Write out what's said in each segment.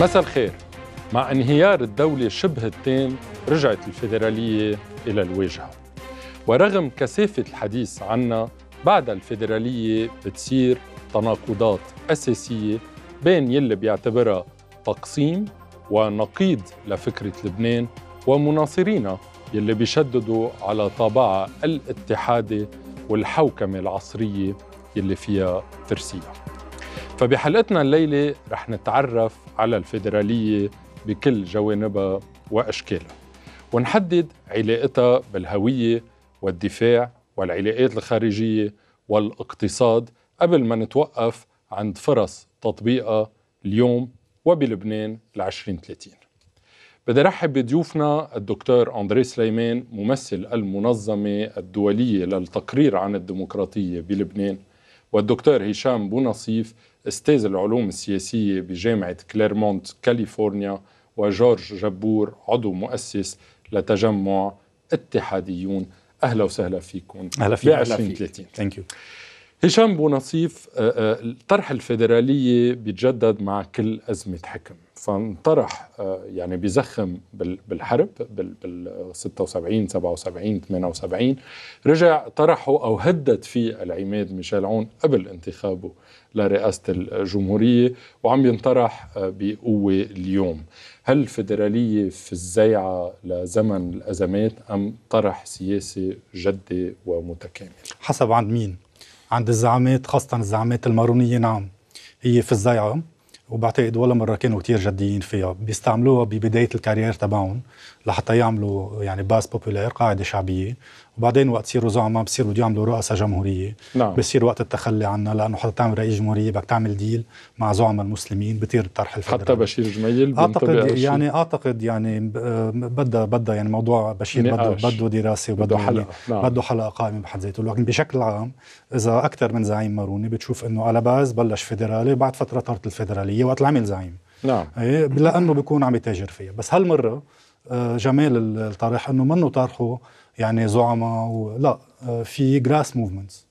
مساء الخير مع انهيار الدولة شبه التام رجعت الفيدرالية إلى الواجهة ورغم كثافة الحديث عنها بعد الفيدرالية بتصير تناقضات أساسية بين يلي بيعتبرها تقسيم ونقيض لفكرة لبنان ومناصرينا يلي بيشددوا على طابعها الاتحادي والحوكمة العصرية يلي فيها ترسيها فبحلقتنا الليلة رح نتعرف على الفيدرالية بكل جوانبها وأشكالها ونحدد علاقتها بالهوية والدفاع والعلاقات الخارجية والاقتصاد قبل ما نتوقف عند فرص تطبيقها اليوم وبلبنان ل 2030 بدي رحب بضيوفنا الدكتور أندري سليمان ممثل المنظمة الدولية للتقرير عن الديمقراطية بلبنان والدكتور هشام بونصيف استاذ العلوم السياسيه بجامعه كليرمونت كاليفورنيا وجورج جبور عضو مؤسس لتجمع اتحاديون اهلا وسهلا فيكم اهلا 2030 ثانك يو هشام بونصيف آه، آه، طرح الفيدرالية بيتجدد مع كل أزمة حكم فانطرح آه، يعني بيزخم بالحرب بال 76 77 78 رجع طرحه او هدد فيه العماد ميشيل عون قبل انتخابه لرئاسه الجمهوريه وعم ينطرح بقوه اليوم هل الفدراليه في الزيعه لزمن الازمات ام طرح سياسي جدي ومتكامل حسب عند مين عند الزعامات خاصة الزعامات المارونية نعم هي في الزيعة وبعتقد ولا مرة كانوا كتير جديين فيها بيستعملوها ببداية الكارير تبعهم لحتى يعملوا يعني باس بوبولير قاعدة شعبية وبعدين وقت يصيروا زعماء بصيروا بده يعملوا رؤساء جمهوريه نعم. بصير وقت التخلي عنا لانه حتى تعمل رئيس جمهوريه بدك تعمل ديل مع زعماء المسلمين بطير الطرح الفدرالي حتى بشير جميل اعتقد يعني اعتقد يعني آه، بدها بدها يعني موضوع بشير بده بده دراسه وبده حلقه نعم. بده حلقه قائمه بحد ذاته لكن بشكل عام اذا اكثر من زعيم ماروني بتشوف انه باز بلش فيدرالي بعد فتره طارت الفدراليه وقت عمل زعيم نعم إيه لانه بيكون عم يتاجر فيها بس هالمره آه، جمال الطرح انه منه طرحه يعني زعماء و... لا آه، في جراس موفمنتس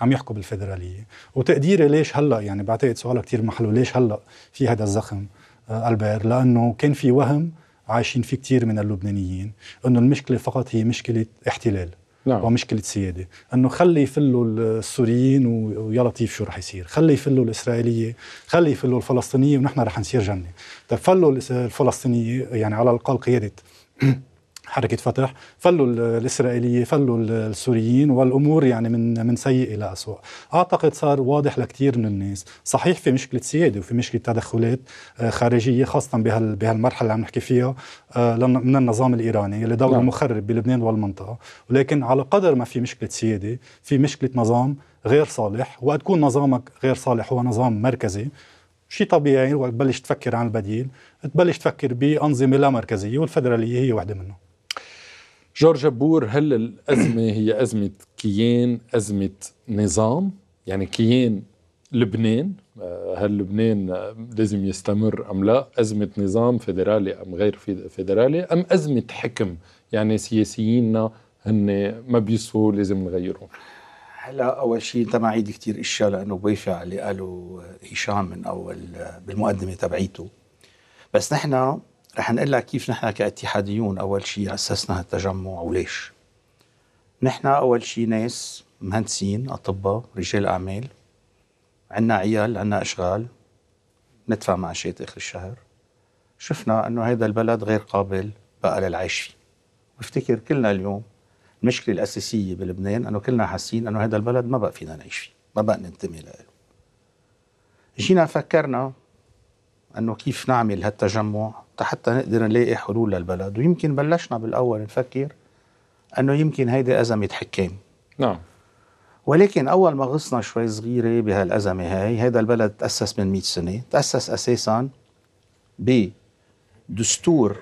عم يحكوا بالفيدراليه وتقديري ليش هلا يعني بعتقد سؤال كثير محلو ليش هلا في هذا الزخم آه، البير لانه كان في وهم عايشين فيه كثير من اللبنانيين انه المشكله فقط هي مشكله احتلال نعم. ومشكله سياده انه خلي يفلوا السوريين ويا لطيف شو رح يصير خلي يفلوا الاسرائيليه خلي يفلوا الفلسطينيه ونحن رح نصير جنه طيب فلوا الفلسطينيه يعني على الاقل قياده حركة فتح فلوا الإسرائيلية فلوا السوريين والأمور يعني من من سيء إلى أسوأ أعتقد صار واضح لكثير من الناس صحيح في مشكلة سيادة وفي مشكلة تدخلات آه، خارجية خاصة بهال بهالمرحلة اللي عم نحكي فيها آه، من النظام الإيراني اللي دوره نعم. مخرب بلبنان والمنطقة ولكن على قدر ما في مشكلة سيادة في مشكلة نظام غير صالح وقت تكون نظامك غير صالح هو نظام مركزي شيء طبيعي وقت تبلش تفكر عن البديل تبلش تفكر بأنظمة لا مركزية والفدرالية هي واحدة منهم جورج بور هل الأزمة هي أزمة كيان أزمة نظام يعني كيان لبنان آه، هل لبنان آه، لازم يستمر أم لا أزمة نظام فيدرالي أم غير فيدرالي أم أزمة حكم يعني سياسييننا هن ما بيسوا لازم نغيرهم هلا اول شيء انت ما عيد كثير اشياء لانه بيفع اللي قاله هشام من اول آه، بالمقدمه تبعيته بس نحن رح نقول لك كيف نحن كاتحاديون اول شيء اسسنا هالتجمع وليش نحن اول شيء ناس مهندسين اطباء رجال اعمال عنا عيال عنا اشغال ندفع معاشات اخر الشهر شفنا انه هذا البلد غير قابل بقى للعيش فيه بفتكر كلنا اليوم المشكله الاساسيه بلبنان انه كلنا حاسين انه هذا البلد ما بقى فينا نعيش فيه ما بقى ننتمي له جينا فكرنا انه كيف نعمل هالتجمع حتى نقدر نلاقي حلول للبلد ويمكن بلشنا بالاول نفكر انه يمكن هيدي ازمه حكام نعم ولكن اول ما غصنا شوي صغيره بهالازمه هاي هيدا البلد تاسس من 100 سنه تاسس اساسا بدستور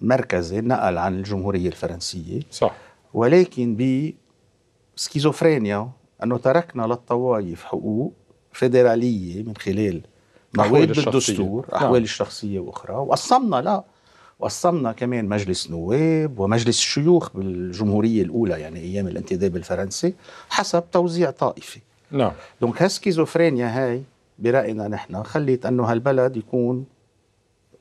مركزي نقل عن الجمهوريه الفرنسيه صح ولكن بسكيزوفرينيا انه تركنا للطوائف حقوق فيدراليه من خلال نويت بالدستور نعم. احوال الشخصيه واخرى وقسمنا لا وقسمنا كمان مجلس نواب ومجلس الشيوخ بالجمهوريه الاولى يعني ايام الانتداب الفرنسي حسب توزيع طائفي نعم دونك هالسكيزوفرينيا هاي براينا نحن خلت انه هالبلد يكون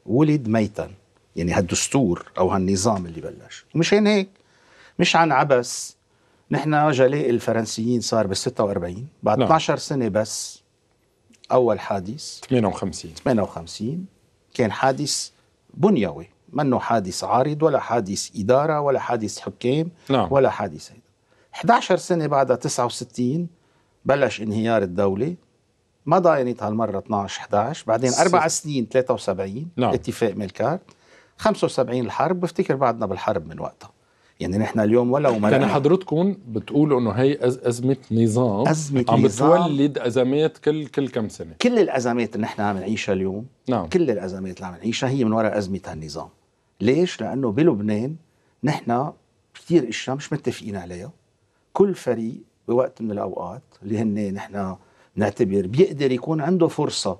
ولد ميتا يعني هالدستور او هالنظام اللي بلش ومشان هيك مش عن عبس نحن جلاء الفرنسيين صار بال 46 بعد نعم. 12 سنه بس اول حادث 58 58 كان حادث بنيوي منه حادث عارض ولا حادث اداره ولا حادث حكام نعم. ولا حادث هيدا 11 سنه بعدها 69 بلش انهيار الدوله ما ضاينت هالمره 12 11 بعدين اربع سنين 73 نعم. اتفاق ميلكارت 75 الحرب بفتكر بعدنا بالحرب من وقتها يعني نحن اليوم ولو ما يعني حضرتكم بتقولوا انه هي ازمه نظام ازمه عم نظام عم بتولد ازمات كل كل كم سنه كل الازمات اللي نحن عم نعيشها اليوم نعم كل الازمات اللي عم نعيشها هي من وراء ازمه هالنظام ليش؟ لانه بلبنان نحن كثير اشياء مش متفقين عليها كل فريق بوقت من الاوقات اللي هن نحن نعتبر بيقدر يكون عنده فرصه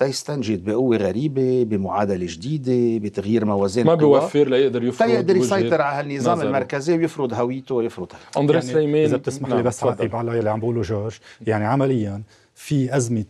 تيستنجد بقوه غريبه بمعادله جديده بتغيير موازين ما بيوفر ليقدر يفرض تيقدر يسيطر على هالنظام نظر. المركزي ويفرض هويته ويفرض هويته اندريس يعني سليمان اذا بتسمح لي نعم، بس اعقب على اللي عم بقوله جورج يعني عمليا في ازمه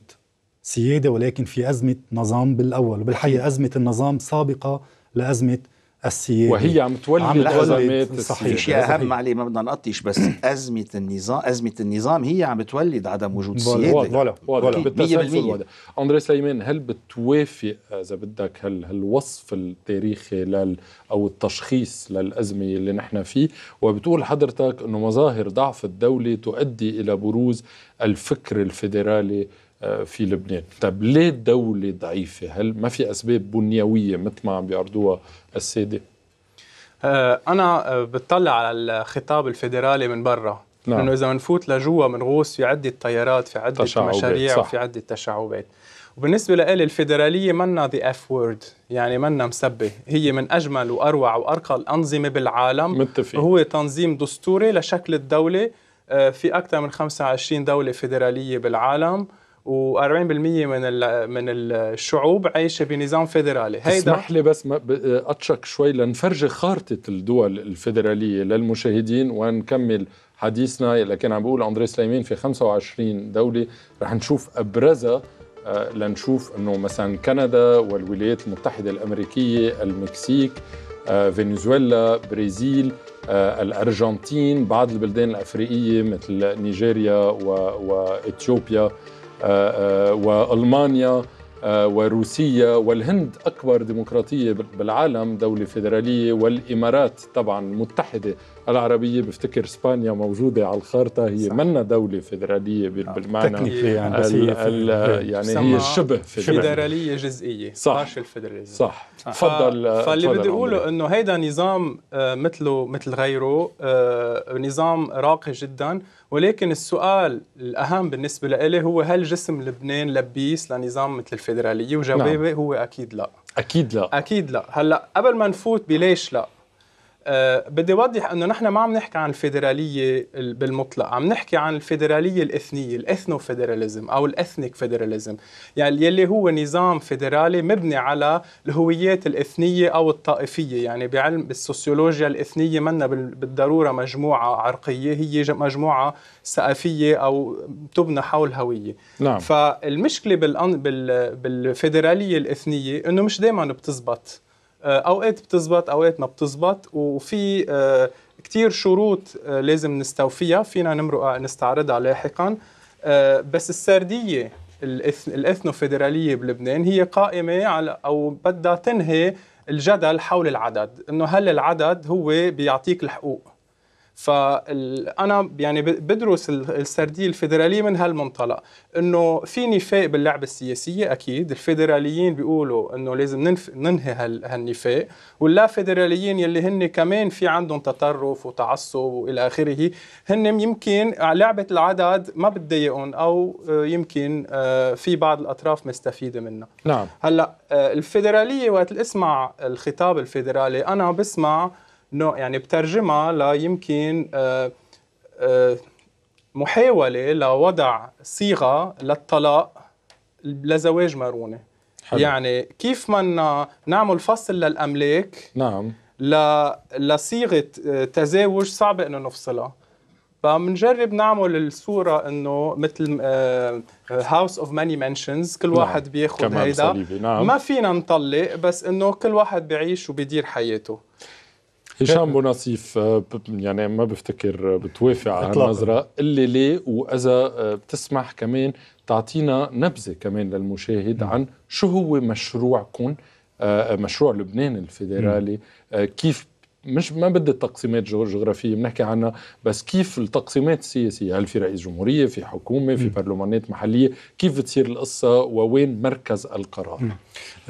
سياده ولكن في ازمه نظام بالاول وبالحقيقه ازمه النظام سابقه لازمه السيادي وهي عم تولد, ازمات صحيح في شيء اهم عليه ما بدنا نقطش بس ازمه النظام ازمه النظام هي عم تولد عدم وجود سياده 100% واضح اندري سليمان هل بتوافق اذا بدك هال هالوصف التاريخي لل او التشخيص للازمه اللي نحن فيه وبتقول حضرتك انه مظاهر ضعف الدوله تؤدي الى بروز الفكر الفيدرالي آه، في لبنان طب ليه دولة ضعيفة هل ما في أسباب بنيوية مثل ما عم بيعرضوها السادة آه، أنا آه، بتطلع على الخطاب الفيدرالي من برا نعم. لأنه اذا بنفوت لجوا بنغوص في عده تيارات في عده مشاريع صح. وفي عده تشعبات وبالنسبه لإلي الفيدراليه منا ذا اف وورد يعني منا مسبه هي من اجمل واروع وارقى الانظمه بالعالم متفقين. وهو تنظيم دستوري لشكل الدوله في اكثر من 25 دوله فيدراليه بالعالم و40% من من الشعوب عايشه بنظام فيدرالي هيدا اسمح لي بس اتشك شوي لنفرجي خارطه الدول الفيدراليه للمشاهدين ونكمل حديثنا اللي كان عم بيقول اندري سليمان في 25 دوله رح نشوف ابرزها آه، لنشوف انه مثلا كندا والولايات المتحده الامريكيه المكسيك آه، فنزويلا برازيل آه، الارجنتين بعض البلدان الافريقيه مثل نيجيريا واثيوبيا آه، آه، والمانيا آه، وروسيا والهند اكبر ديمقراطيه بالعالم دوله فيدراليه والامارات طبعا المتحده العربيه بفتكر اسبانيا موجوده على الخارطه هي منا دوله فيدراليه بالمعنى يعني, ال ال يعني هي شبه فيدراليه جزئيه صح مش الفيدراليزم صح تفضل فاللي بدي اقوله انه هيدا نظام مثله مثل غيره نظام راقي جدا ولكن السؤال الأهم بالنسبة لإلي هو هل جسم لبنان لبيس لنظام مثل الفيدرالية وجوابي نعم. هو أكيد لا أكيد لا أكيد لا هلا قبل ما نفوت بليش لا أه بدي اوضح انه نحن ما عم نحكي عن الفيدراليه بالمطلق عم نحكي عن الفيدراليه الاثنيه الاثنو فيدراليزم او الاثنيك فيدراليزم يعني يلي هو نظام فيدرالي مبني على الهويات الاثنيه او الطائفيه يعني بعلم بالسوسيولوجيا الاثنيه منا بالضروره مجموعه عرقيه هي مجموعه ثقافيه او تبنى حول هويه نعم. فالمشكله بالفيدراليه الاثنيه انه مش دائما بتزبط آه، اوقات بتزبط اوقات ما بتزبط وفي آه، كتير شروط آه، لازم نستوفيها فينا نمرق نستعرضها لاحقا بس السرديه الاثنوفيدراليه بلبنان هي قائمه على او بدها تنهي الجدل حول العدد انه هل العدد هو بيعطيك الحقوق فانا يعني بدرس السرديه الفيدراليه من هالمنطلق انه في نفاق باللعبه السياسيه اكيد الفيدراليين بيقولوا انه لازم ننهي هالنفاق واللا فيدراليين يلي هن كمان في عندهم تطرف وتعصب والى اخره هن يمكن لعبه العدد ما بتضايقهم او آه، يمكن آه، في بعض الاطراف مستفيده منها نعم هلا آه، الفيدراليه وقت اسمع الخطاب الفيدرالي انا بسمع نوع يعني بترجمها لا يمكن آه، آه، محاولة لوضع صيغة للطلاق لزواج مرونة حلو. يعني كيف ما نعمل فصل للأملاك نعم ل... لصيغة آه، تزاوج صعبة إنه نفصلها فمنجرب نعمل الصورة إنه مثل هاوس اوف ماني منشنز كل نعم. واحد نعم. بياخذ هيدا نعم. ما فينا نطلق بس إنه كل واحد بيعيش وبيدير حياته هشام بونصيف آه، يعني ما بفتكر آه، بتوافق على النظرة اللي ليه وإذا آه، بتسمح كمان تعطينا نبذة كمان للمشاهد عن شو هو مشروعكم مشروع لبنان الفيدرالي كيف مش ما بدي التقسيمات جغرافيه بنحكي عنها بس كيف التقسيمات السياسيه هل في رئيس جمهوريه في حكومه في برلمانات محليه كيف بتصير القصه ووين مركز القرار م.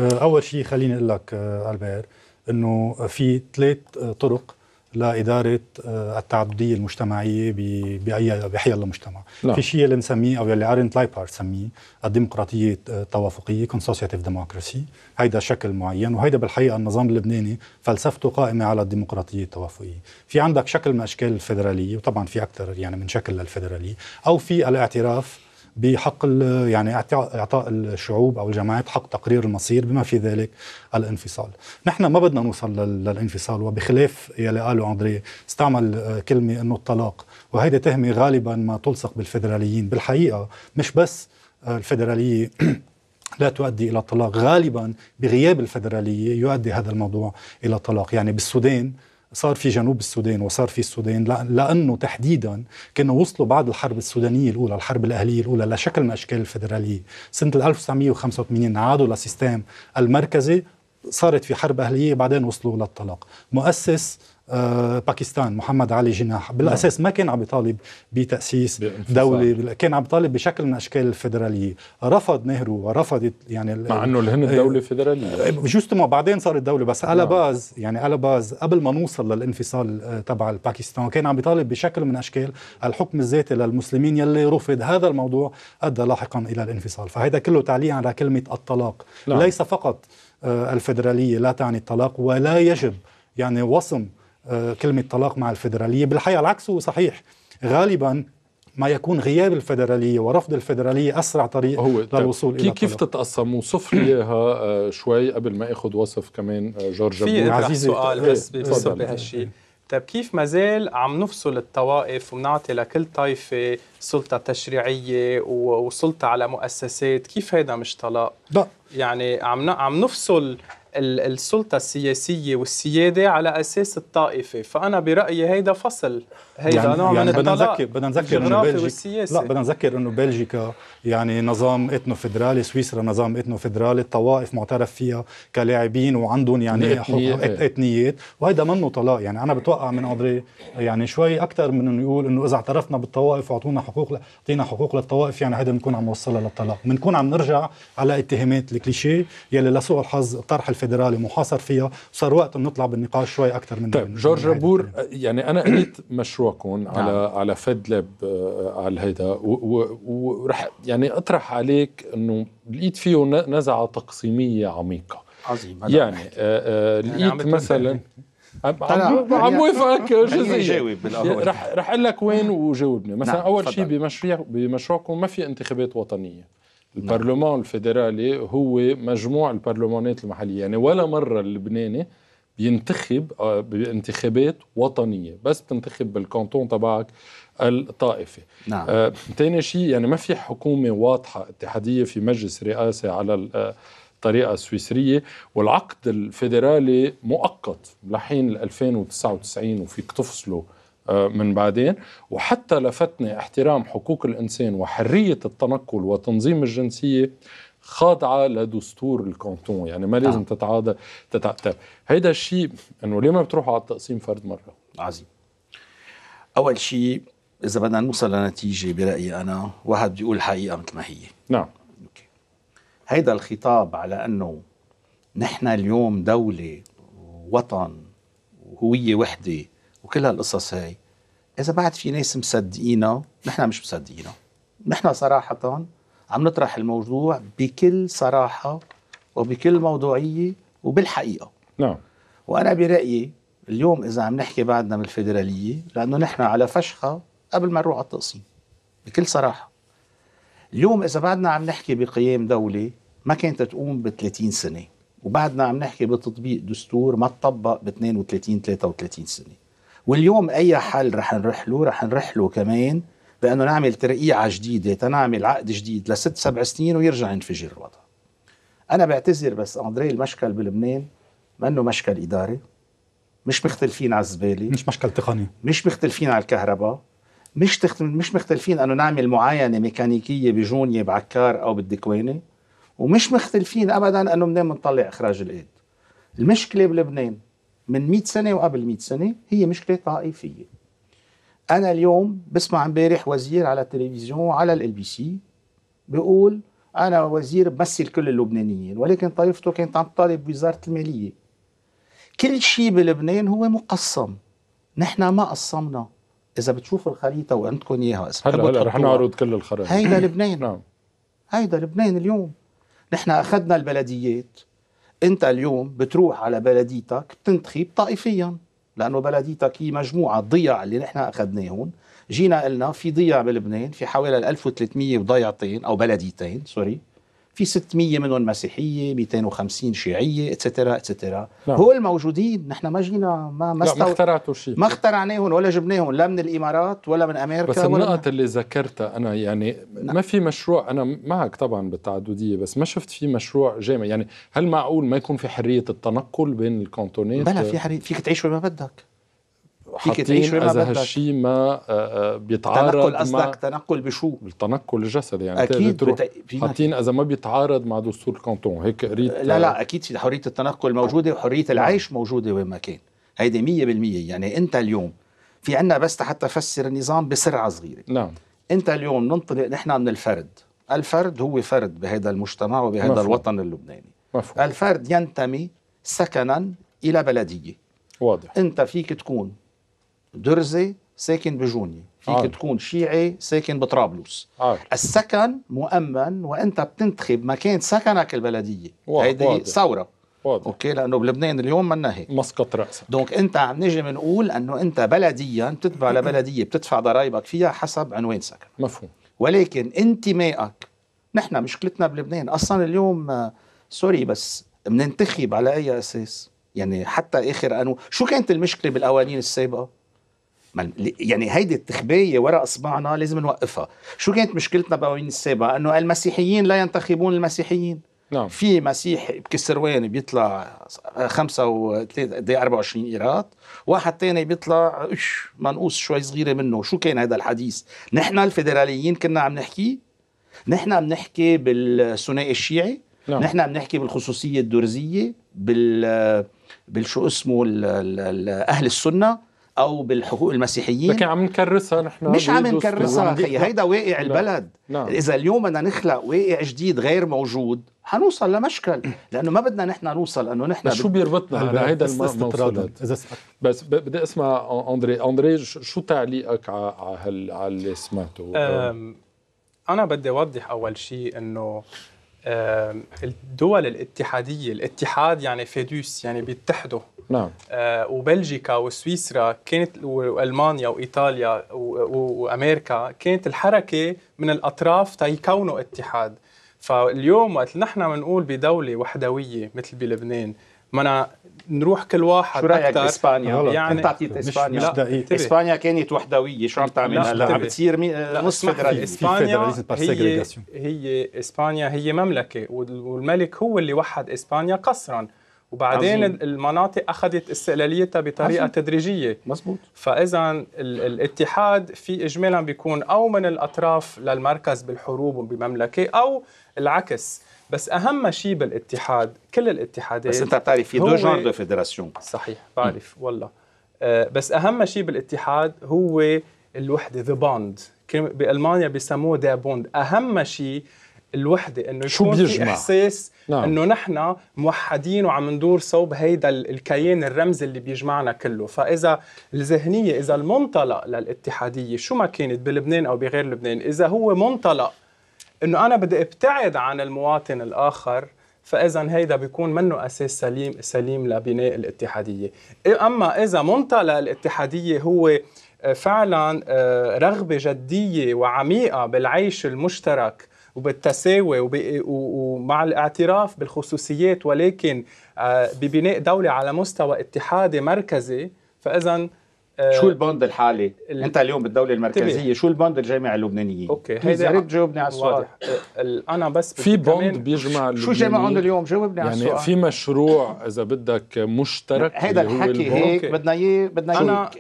اول شيء خليني اقول لك البير انه في ثلاث طرق لاداره آه، التعدديه المجتمعيه باي بحي الله مجتمع نعم. في شيء اللي بنسميه او اللي ارنت لايبار سميه الديمقراطيه آه، التوافقيه كونسوسيتيف ديموكراسي هيدا شكل معين وهيدا بالحقيقه النظام اللبناني فلسفته قائمه على الديمقراطيه التوافقيه في عندك شكل من اشكال الفيدراليه وطبعا في اكثر يعني من شكل للفيدراليه او في الاعتراف بحق يعني اعطاء الشعوب او الجماعات حق تقرير المصير بما في ذلك الانفصال. نحن ما بدنا نوصل للانفصال وبخلاف يلي قاله اندري استعمل آه، كلمه انه الطلاق وهيدي تهمه غالبا ما تلصق بالفدراليين، بالحقيقه مش بس آه، الفدراليه لا تؤدي الى الطلاق غالبا بغياب الفدراليه يؤدي هذا الموضوع الى الطلاق يعني بالسودان صار في جنوب السودان وصار في السودان لانه تحديدا كانوا وصلوا بعد الحرب السودانيه الاولى الحرب الاهليه الاولى لشكل من اشكال الفدراليه سنه 1985 عادوا للسيستم المركزي صارت في حرب اهليه بعدين وصلوا للطلاق مؤسس آه، باكستان محمد علي جناح نعم. بالاساس ما كان عم يطالب بتاسيس دوله كان عم يطالب بشكل من اشكال الفدراليه رفض نهرو ورفضت يعني مع انه الهند آه، دوله فدراليه آه، ما بعدين صارت دوله بس على نعم. باز يعني على باز قبل ما نوصل للانفصال تبع باكستان كان عم يطالب بشكل من اشكال الحكم الذاتي للمسلمين يلي رفض هذا الموضوع ادى لاحقا الى الانفصال فهذا كله تعليق على كلمه الطلاق لا. نعم. ليس فقط الفدراليه لا تعني الطلاق ولا يجب يعني وصم آه، كلمة طلاق مع الفيدرالية بالحقيقة العكس هو صحيح غالبا ما يكون غياب الفدرالية ورفض الفدرالية أسرع طريق هو للوصول كيف إلى كيف تتقسم وصف لي اياها آه، شوي قبل ما أخذ وصف كمان آه، جورج في عزيزي سؤال إيه، بس بيصب بهالشيء طيب كيف ما زال عم نفصل الطوائف ومنعطي لكل طائفة سلطة تشريعية وسلطة على مؤسسات كيف هيدا مش طلاق؟ لا يعني عم عم نفصل السلطة السياسية والسيادة على أساس الطائفة فأنا برأيي هيدا فصل هيدا يعني نوع يعني من بدنا نذكر بدنا نذكر انه بلجيكا لا بدنا نذكر انه بلجيكا يعني نظام اتنو فيدرالي سويسرا نظام اتنو فيدرالي الطوائف معترف فيها كلاعبين وعندهم يعني إيه. اتنيات وهيدا منه طلاق يعني انا بتوقع من اندري يعني شوي اكثر من انه يقول انه اذا اعترفنا بالطوائف واعطونا حقوق اعطينا حقوق للطوائف يعني هيدا بنكون عم نوصلها للطلاق بنكون عم نرجع على اتهامات الكليشيه يلي لسوء الحظ الطرح الفيدرالي محاصر فيها صار وقت نطلع بالنقاش شوي اكثر من طيب جورج بور يعني انا قلت مشروع جوكم على نعم. على فد لاب آه، على الهيدا ورح يعني اطرح عليك انه لقيت فيه نزعه تقسيميه عميقه عظيم يعني آه، آه، يعني لقيت مثلا عم عم يعني وافقك جزئيا رح رح اقول لك وين نعم. وجاوبني مثلا نعم. اول شيء بمشروع بمشروعكم ما في انتخابات وطنيه نعم. البرلمان الفيدرالي هو مجموع البرلمانات المحليه يعني ولا مره اللبناني ينتخب آه، بانتخابات وطنيه بس بتنتخب بالكانتون تبعك الطائفي نعم. آه، تاني شيء يعني ما في حكومه واضحه اتحاديه في مجلس رئاسه على آه، الطريقه السويسريه والعقد الفيدرالي مؤقت لحين 2099 وفيك تفصله آه، من بعدين وحتى لفتني احترام حقوق الانسان وحريه التنقل وتنظيم الجنسيه خاضعه لدستور الكانتون يعني ما لازم نعم. تتعاضى تتعتب طيب هيدا الشيء انه ليه ما بتروحوا على التقسيم فرد مره عظيم اول شيء اذا بدنا نوصل لنتيجه برايي انا واحد بده يقول الحقيقه مثل ما هي نعم أوكي. هيدا الخطاب على انه نحن اليوم دوله وطن وهويه وحده وكل هالقصص هاي اذا بعد في ناس مصدقينا نحن مش مصدقينا نحن صراحه عم نطرح الموضوع بكل صراحة وبكل موضوعية وبالحقيقة نعم وأنا برأيي اليوم إذا عم نحكي بعدنا من الفيدرالية لأنه نحن على فشخة قبل ما نروح على التقسيم بكل صراحة اليوم إذا بعدنا عم نحكي بقيام دولة ما كانت تقوم ب 30 سنة وبعدنا عم نحكي بتطبيق دستور ما تطبق ب 32 33 سنه واليوم اي حل رح نروح له رح نروح له كمان بانه نعمل ترقيعه جديده تنعمل عقد جديد لست سبع سنين ويرجع ينفجر الوضع. انا بعتذر بس اندري المشكل بلبنان منه مشكل اداري مش مختلفين على الزباله مش مشكل تقني مش مختلفين على الكهرباء مش تخت... مش مختلفين انه نعمل معاينه ميكانيكيه بجونيه بعكار او بالدكوينه ومش مختلفين ابدا انه منين بنطلع اخراج الايد المشكله بلبنان من 100 سنه وقبل 100 سنه هي مشكله طائفيه انا اليوم بسمع امبارح وزير على التلفزيون على ال بي سي بيقول انا وزير بمثل كل اللبنانيين ولكن طائفته كانت عم تطالب بوزاره الماليه كل شيء بلبنان هو مقسم نحن ما قسمنا اذا بتشوفوا الخريطه وعندكم اياها هلا هلا رح نعرض كل الخرائط هيدا لبنان نعم هيدا لبنان اليوم نحن اخذنا البلديات انت اليوم بتروح على بلديتك بتنتخب طائفيا لانه بلديتك هي مجموعه ضياع اللي نحن اخذناهم جينا قلنا في ضياع بلبنان في حوالي 1300 ضيعتين او بلديتين سوري في 600 منهم مسيحيه 250 شيعيه اتسترا اتسترا نعم. هو الموجودين نحن ما جينا ما ما, ما اخترعتوا شيء ما اخترعناهم ولا جبناهم لا من الامارات ولا من امريكا بس النقط اللي ذكرتها انا يعني نعم. ما في مشروع انا معك طبعا بالتعدديه بس ما شفت في مشروع جامع يعني هل معقول ما يكون في حريه التنقل بين الكونتونات بلا في حريه فيك تعيش وين ما بدك حاطين اذا هالشيء ما آه، آه، بيتعارض تنقل قصدك تنقل بشو؟ التنقل الجسدي يعني اكيد حاطين اذا ما بيتعارض مع دستور الكانتون هيك قريت لا لا آه، اكيد في حريه التنقل موجوده وحريه نعم. العيش موجوده وين ما كان هيدي 100% يعني انت اليوم في عنا بس حتى فسر النظام بسرعه صغيره نعم انت اليوم ننطلق نحن من الفرد الفرد هو فرد بهذا المجتمع وبهذا مفهوم. الوطن اللبناني مفهوم. الفرد ينتمي سكنا الى بلديه واضح انت فيك تكون درزي ساكن بجوني فيك عارف. آه. تكون شيعي ساكن بطرابلس آه. السكن مؤمن وانت بتنتخب مكان سكنك البلديه هيدي ثوره واضح. اوكي لانه بلبنان اليوم منا هيك مسقط راسك دونك انت عم نجي بنقول انه انت بلديا بتتبع لبلديه بتدفع ضرايبك فيها حسب عنوان سكنك مفهوم ولكن انتمائك نحن مشكلتنا بلبنان اصلا اليوم آه، سوري بس بننتخب على اي اساس يعني حتى اخر قانون شو كانت المشكله بالقوانين السابقه يعني هيدي التخبيه وراء اصبعنا لازم نوقفها شو كانت مشكلتنا بقوانين السابقه انه المسيحيين لا ينتخبون المسيحيين نعم في مسيح بكسروان بيطلع خمسة و 24 قيراط واحد تاني بيطلع اش منقوص شوي صغيره منه شو كان هذا الحديث نحن الفيدراليين كنا عم نحكي نحن عم نحكي بالثنائي الشيعي نعم. نحن عم نحكي بالخصوصيه الدرزيه بال بالشو اسمه الـ ال ال اهل السنه او بالحقوق المسيحيين لكن عم نكرسها نحن مش عم نكرسها اخي هيدا واقع البلد نعم. اذا اليوم بدنا نخلق واقع جديد غير موجود حنوصل لمشكل لانه ما بدنا نحن نوصل انه نحن بس شو بيربطنا على هيدا المستطرد بس بدي اسمع اندري اندري شو تعليقك على على اللي سمعته انا بدي اوضح اول شيء انه الدول الاتحاديه الاتحاد يعني فيدوس يعني بيتحدوا نعم آه وبلجيكا وسويسرا كانت والمانيا وايطاليا وامريكا كانت الحركه من الاطراف تيكونوا اتحاد فاليوم وقت نحن بنقول بدوله وحدويه مثل بلبنان منا نروح كل واحد شو رايك باسبانيا؟ يعني انت اعطيت اسبانيا مش, مش اسبانيا كانت وحدويه شو عم تعمل هلا عم بتصير نص فدراليه اسبانيا هي هي اسبانيا هي مملكه والملك هو اللي وحد اسبانيا قصرا وبعدين عظيم. المناطق اخذت استقلاليتها بطريقه عظيم. تدريجيه مزبوط فاذا الاتحاد في اجمالا بيكون او من الاطراف للمركز بالحروب وبمملكه او العكس بس اهم شيء بالاتحاد كل الاتحادات بس انت بتعرف في دو جونر دو فيدراسيون صحيح بعرف م. والله أه بس اهم شيء بالاتحاد هو الوحده ذا بوند بالمانيا بيسموه ذا بوند اهم شيء الوحده انه شو يكون في احساس نعم. انه نحن موحدين وعم ندور صوب هيدا الكيان الرمزي اللي بيجمعنا كله فاذا الذهنيه اذا المنطلق للاتحاديه شو ما كانت بلبنان او بغير لبنان اذا هو منطلق انه انا بدي ابتعد عن المواطن الاخر فاذا هيدا بيكون منه اساس سليم سليم لبناء الاتحاديه اما اذا منطلق الاتحاديه هو آه، فعلا آه، رغبه جديه وعميقه بالعيش المشترك وبالتساوي ومع الاعتراف بالخصوصيات ولكن آه، ببناء دولة على مستوى اتحادي مركزي فإذا آه، شو البوند الحالي؟ ال... انت اليوم بالدوله المركزيه تبقى. شو البوند الجامع اللبنانيين؟ اوكي هيدا ريت آه، جاوبني على يعني السؤال انا بس في بوند بيجمع اللبنانيين شو جامعهم اليوم؟ جاوبني يعني على السؤال يعني في مشروع اذا بدك مشترك هيدا الحكي هيك بدنا اياه بدنا اياه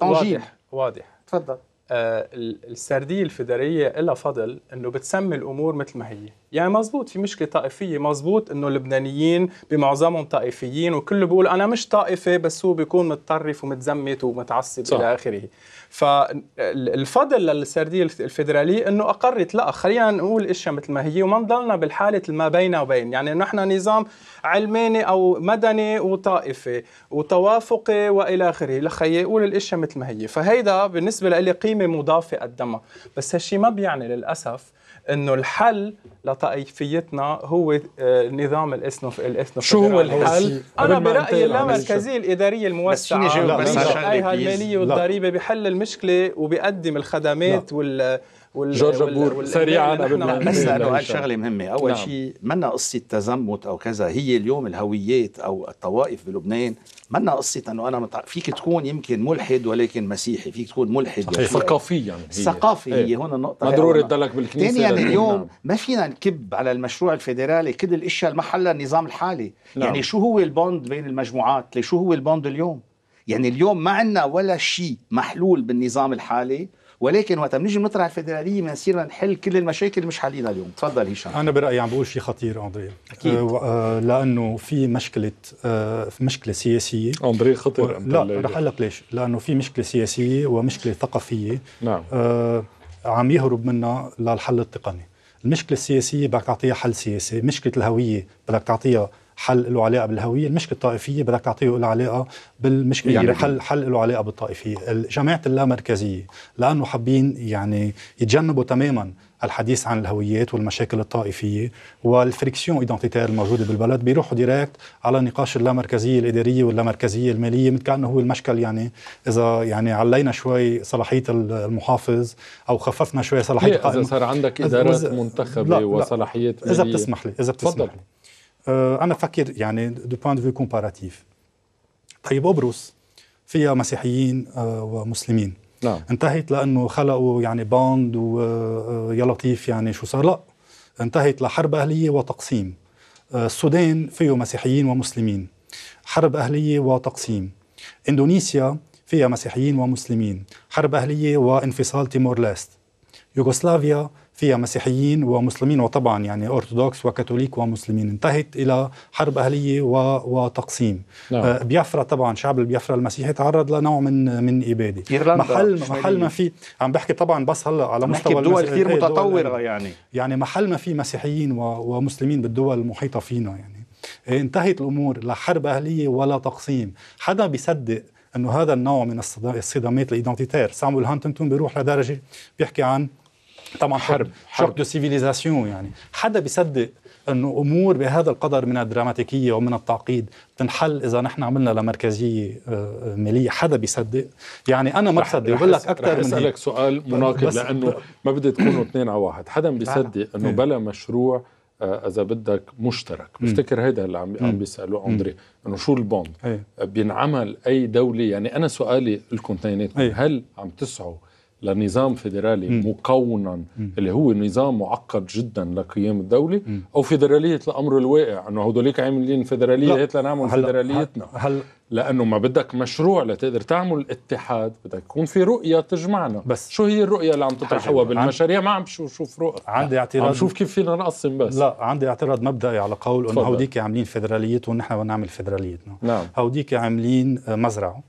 تنجيم واضح واضح تفضل آه، السرديه الفدريه لها فضل انه بتسمي الامور مثل ما هي، يعني مزبوط في مشكله طائفيه، مزبوط انه اللبنانيين بمعظمهم طائفيين وكله بيقول انا مش طائفه بس هو بيكون متطرف ومتزمت ومتعصب صح. الى اخره. فالفضل للسرديه الفيدراليه انه اقرت لا خلينا نقول اشياء مثل ما هي وما نضلنا بالحاله ما بين وبين يعني نحن نظام علماني او مدني وطائفي وتوافقي والى اخره لخي يقول الاشياء مثل ما هي فهيدا بالنسبه لي قيمه مضافه قدمها بس هالشيء ما بيعني للاسف انه الحل لطائفيتنا هو آه، نظام الاثنو الاثنو شو هو الحل؟ انا برايي اللامركزيه الاداريه الموسعه بس, بس, بس الماليه والضريبه بحل المشكله وبيقدم الخدمات وال وال جورج بور سريعا قبل بس لانه قال نعم. شغله مهمه اول نعم. شيء منا قصه تزمت او كذا هي اليوم الهويات او الطوائف بلبنان منا قصه انه انا متع... فيك تكون يمكن ملحد ولكن مسيحي فيك تكون ملحد ثقافيا ثقافي هي إيه. هون النقطه ما ضروري تضلك بالكنيسه ثانيا يعني اليوم نعم. ما فينا نكب على المشروع الفيدرالي كل الاشياء المحلة النظام الحالي نعم. يعني شو هو البوند بين المجموعات شو هو البوند اليوم يعني اليوم ما عندنا ولا شيء محلول بالنظام الحالي ولكن وقت بنيجي بنطلع الفيدراليه بنصير نحل كل المشاكل اللي مش حالينا اليوم تفضل هشام انا برايي عم بقول شيء خطير اندري اكيد أه،, آه لانه في مشكله آه مشكله سياسيه اندري خطير لا رح اقول لك ليش لانه في مشكله سياسيه ومشكله ثقافيه نعم آه عم يهرب منها للحل التقني المشكله السياسيه بدك تعطيها حل سياسي مشكله الهويه بدك تعطيها حل له علاقه بالهويه، المشكله الطائفيه بدك تعطيه له علاقه بالمشكله يعني حل حل له علاقه بالطائفيه، جماعه اللامركزيه لانه حابين يعني يتجنبوا تماما الحديث عن الهويات والمشاكل الطائفية والفريكسيون ايدنتيتير الموجودة بالبلد بيروحوا ديريكت على نقاش اللامركزية الإدارية واللامركزية المالية مثل كأنه هو المشكل يعني إذا يعني علينا شوي صلاحية المحافظ أو خففنا شوي صلاحية إذا صار عندك إدارات منتخبة وصلاحيات مالية إذا بتسمح لي إذا بتسمح لي آه، انا فكر يعني دو بوان دو كومباراتيف طيب قبرص فيها مسيحيين آه، ومسلمين نعم. انتهت لانه خلقوا يعني باند ويا آه، لطيف يعني شو صار لا انتهت لحرب اهليه وتقسيم السودان فيه مسيحيين ومسلمين حرب اهليه وتقسيم اندونيسيا فيها مسيحيين ومسلمين حرب اهليه وانفصال تيمور ليست يوغوسلافيا فيها مسيحيين ومسلمين وطبعا يعني أرثوذكس وكاثوليك ومسلمين انتهت إلى حرب أهلية وتقسيم نعم. آه، بيافرا طبعا شعب البيافرا المسيحي تعرض لنوع من من إبادة محل محل ما في عم بحكي طبعا بس هلا على مستوى إيه، دول كثير متطورة يعني-, يعني يعني محل ما في مسيحيين ومسلمين بالدول المحيطة فينا يعني إيه، انتهت الأمور لحرب أهلية ولا تقسيم حدا بيصدق انه هذا النوع من الصدامات الايدنتيتير سامويل هانتنتون بيروح لدرجه بيحكي عن طبعا حرب شوك دو سيفيليزاسيون يعني حدا بيصدق انه امور بهذا القدر من الدراماتيكيه ومن التعقيد بتنحل اذا نحن عملنا لمركزيه آه، ماليه حدا بيصدق يعني انا ما بصدق بقول لك اكثر من اسالك سؤال مناقض لانه ما بدي تكونوا اثنين على واحد حدا بيصدق انه بلا مشروع آه، اذا بدك مشترك بفتكر هيدا اللي عم عم بيسالوه عمري انه شو البوند إيه. بينعمل اي دوله يعني انا سؤالي لكم اثنيناتكم إيه. هل عم تسعوا لنظام فيدرالي م. مكونا م. اللي هو نظام معقد جدا لقيام الدولة م. أو فيدرالية الأمر الواقع أنه هدوليك عاملين فيدرالية هات لنعمل هل فيدراليتنا هل لأنه ما بدك مشروع لتقدر تعمل اتحاد بدك يكون في رؤية تجمعنا بس شو هي الرؤية اللي عم تطرحوها بالمشاريع ما عم بشوف رؤى عندي اعتراض عم شوف كيف فينا نقسم بس لا عندي اعتراض مبدئي على قول انه هوديك عاملين فيدراليتهم ونحن بنعمل فيدراليتنا نعم هوديك عاملين مزرعة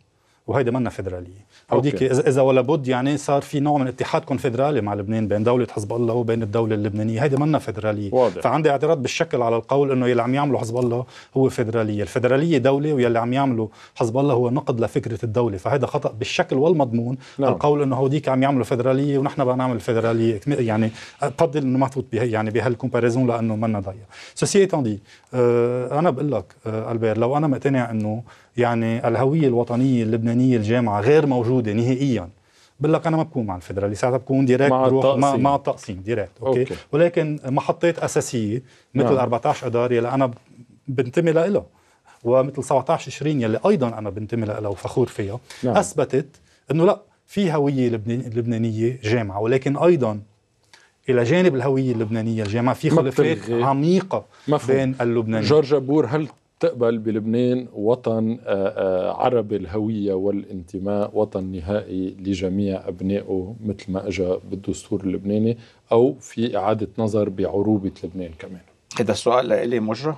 وهيدا منا فيدرالية هوديك اذا ولا بد يعني صار في نوع من اتحاد كونفدرالي مع لبنان بين دوله حزب الله وبين الدوله اللبنانيه، هيدي منا فدراليه واضح. فعندي اعتراض بالشكل على القول انه يلي عم يعمله حزب الله هو فدراليه، الفدراليه دوله ويلي عم يعمله حزب الله هو نقد لفكره الدوله، فهذا خطا بالشكل والمضمون نعم. القول انه هوديك عم يعملوا فدراليه ونحن بقى نعمل فدراليه، يعني بفضل انه ما تفوت به يعني بهالكومباريزون لانه منا ضيق. سوسيتي ايتوندي انا بقول لك آه، البير لو انا مقتنع انه يعني الهويه الوطنيه اللبنانيه الجامعه غير موجوده نهائيا بقول لك انا ما بكون مع الفدرالي ساعتها بكون ديريكت مع بروح التقسيم. مع, التقسيم ديريكت أوكي. اوكي ولكن محطات اساسيه مثل نعم. 14 اذار يلي انا بنتمي لها ومثل 17 تشرين يلي ايضا انا بنتمي لها وفخور فيها نعم. اثبتت انه لا في هويه لبنانيه جامعه ولكن ايضا الى جانب الهويه اللبنانيه الجامعه في خلافات عميقه مفهوم. بين اللبنانيين جورج ابور هل تقبل بلبنان وطن آه، آه، عربي الهوية والانتماء وطن نهائي لجميع أبنائه مثل ما أجا بالدستور اللبناني أو في إعادة نظر بعروبة لبنان كمان هذا السؤال لإلي مجرى؟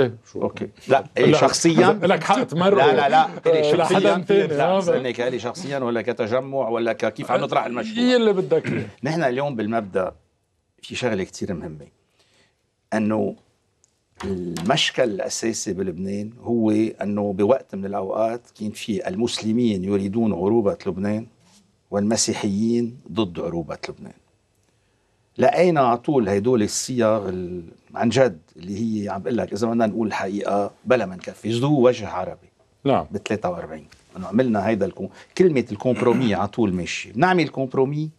ايه شو اوكي لا إيه شخصيا لك حق تمر لا لا لا إلي شخصيا لا بسألك إلي شخصيا ولا كتجمع ولا كيف عم نطرح المشروع هي اللي بدك نحن اليوم بالمبدا في شغله كثير مهمه انه المشكل الاساسي بلبنان هو انه بوقت من الاوقات كان في المسلمين يريدون عروبه لبنان والمسيحيين ضد عروبه لبنان. لقينا على طول هدول الصيغ عن جد اللي هي عم بقول لك اذا بدنا نقول الحقيقه بلا ما نكفي ذو وجه عربي نعم ب 43 انه عملنا هيدا الكم... كلمه الكومبرومي على طول ماشيه بنعمل كومبرومي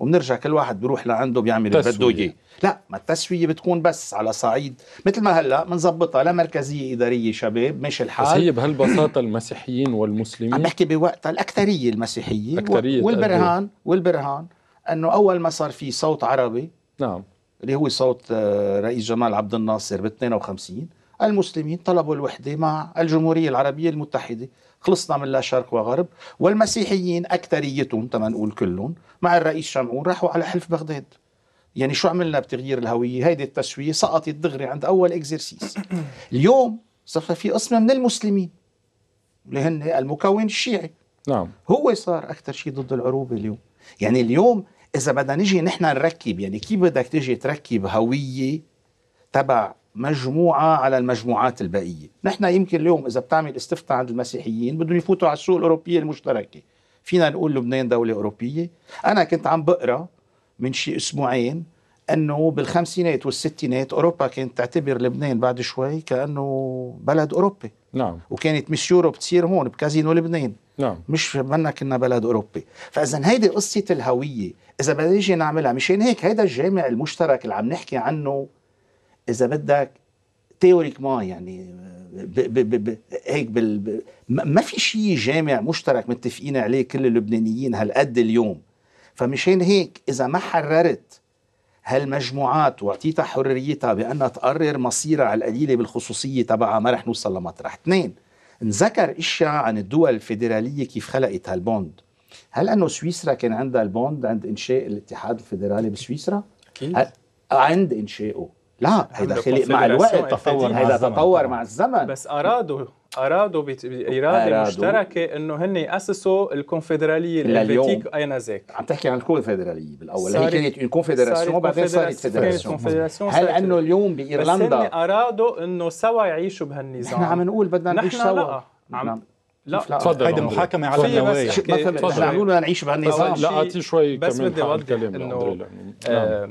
وبنرجع كل واحد بيروح لعنده بيعمل اللي بده اياه لا ما التسويه بتكون بس على صعيد مثل ما هلا بنظبطها لا مركزيه اداريه شباب مش الحال بس هي بهالبساطه المسيحيين والمسلمين عم بحكي بوقتها الاكثريه المسيحيه أكترية والبرهان أكترية. والبرهان انه اول ما صار في صوت عربي نعم اللي هو صوت آه، رئيس جمال عبد الناصر ب 52 المسلمين طلبوا الوحدة مع الجمهورية العربية المتحدة خلصنا من لا شرق وغرب والمسيحيين أكثريتهم تما نقول كلهم مع الرئيس شمعون راحوا على حلف بغداد يعني شو عملنا بتغيير الهويه هيدي التسويه سقطت دغري عند اول اكزرسيس اليوم صار في قسم من المسلمين اللي هن المكون الشيعي نعم هو صار اكثر شيء ضد العروبه اليوم يعني اليوم اذا بدنا نجي نحن نركب يعني كيف بدك تجي تركب هويه تبع مجموعة على المجموعات الباقية نحن يمكن اليوم إذا بتعمل استفتاء عند المسيحيين بدهم يفوتوا على السوق الأوروبية المشتركة فينا نقول لبنان دولة أوروبية أنا كنت عم بقرأ من شي اسبوعين انه بالخمسينات والستينات اوروبا كانت تعتبر لبنان بعد شوي كانه بلد اوروبي نعم وكانت مش يوروب تصير هون بكازينو لبنان نعم مش منا كنا بلد اوروبي فاذا هيدي قصه الهويه اذا بدنا نيجي نعملها مشان هيك هيدا الجامع المشترك اللي عم نحكي عنه اذا بدك تيوريك ما يعني ب ب ب هيك بال ما في شيء جامع مشترك متفقين عليه كل اللبنانيين هالقد اليوم فمشان هيك إذا ما حررت هالمجموعات واعطيتها حريتها بأنها تقرر مصيرها على القليلة بالخصوصية تبعها ما رح نوصل لمطرح اثنين نذكر اشياء عن الدول الفيدراليه كيف خلقت هالبوند هل انه سويسرا كان عندها البوند عند انشاء الاتحاد الفيدرالي بسويسرا اكيد عند انشائه لا هيدا خلق مع الوقت تطور هيدا تطور مع الزمن بس ارادوا ارادوا باراده مشتركه انه هن ياسسوا الكونفدراليه الهلفيتيك اينذاك عم تحكي عن الكونفدراليه بالاول هي كانت اون كونفدراسيون بعدين صارت فيدراسيون هل انه اليوم بايرلندا بس هن ارادوا انه سوا يعيشوا بهالنظام نحن عم نقول بدنا نعيش سوا لا نعم. لا نعم. تفضل هيدي محاكمة على النوايا مثلا نحن عم نقول بدنا نعيش بهالنظام لا اعطي شوي بس بدي اوضح انه نعم. آه،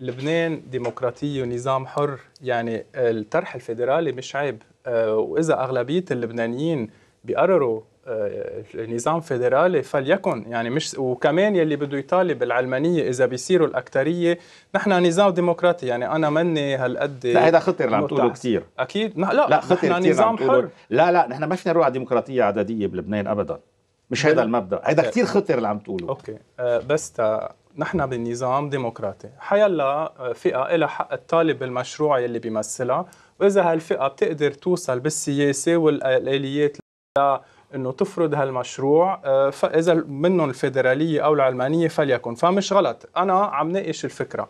لبنان ديمقراطية ونظام حر يعني الطرح الفيدرالي مش عيب آه، واذا اغلبيه اللبنانيين بيقرروا آه، نظام فيدرالي فليكن يعني مش وكمان يلي بده يطالب العلمانيه اذا بيصيروا الاكثريه نحن نظام ديمقراطي يعني انا مني هالقد لا هذا خطر اللي عم تقوله كثير اكيد لا لا خطر نحن نظام حر لا لا نحن ما فينا نروح على ديمقراطيه عدديه بلبنان ابدا مش هذا المبدا هذا كثير خطر اللي عم تقوله اوكي آه، بس تا نحن بالنظام ديمقراطي حيلا فئه لها حق تطالب بالمشروع يلي بيمثلها واذا هالفئه بتقدر توصل بالسياسه والاليات لانه تفرض هالمشروع آه، فاذا منهم الفيدراليه او العلمانيه فليكن فمش غلط انا عم ناقش الفكره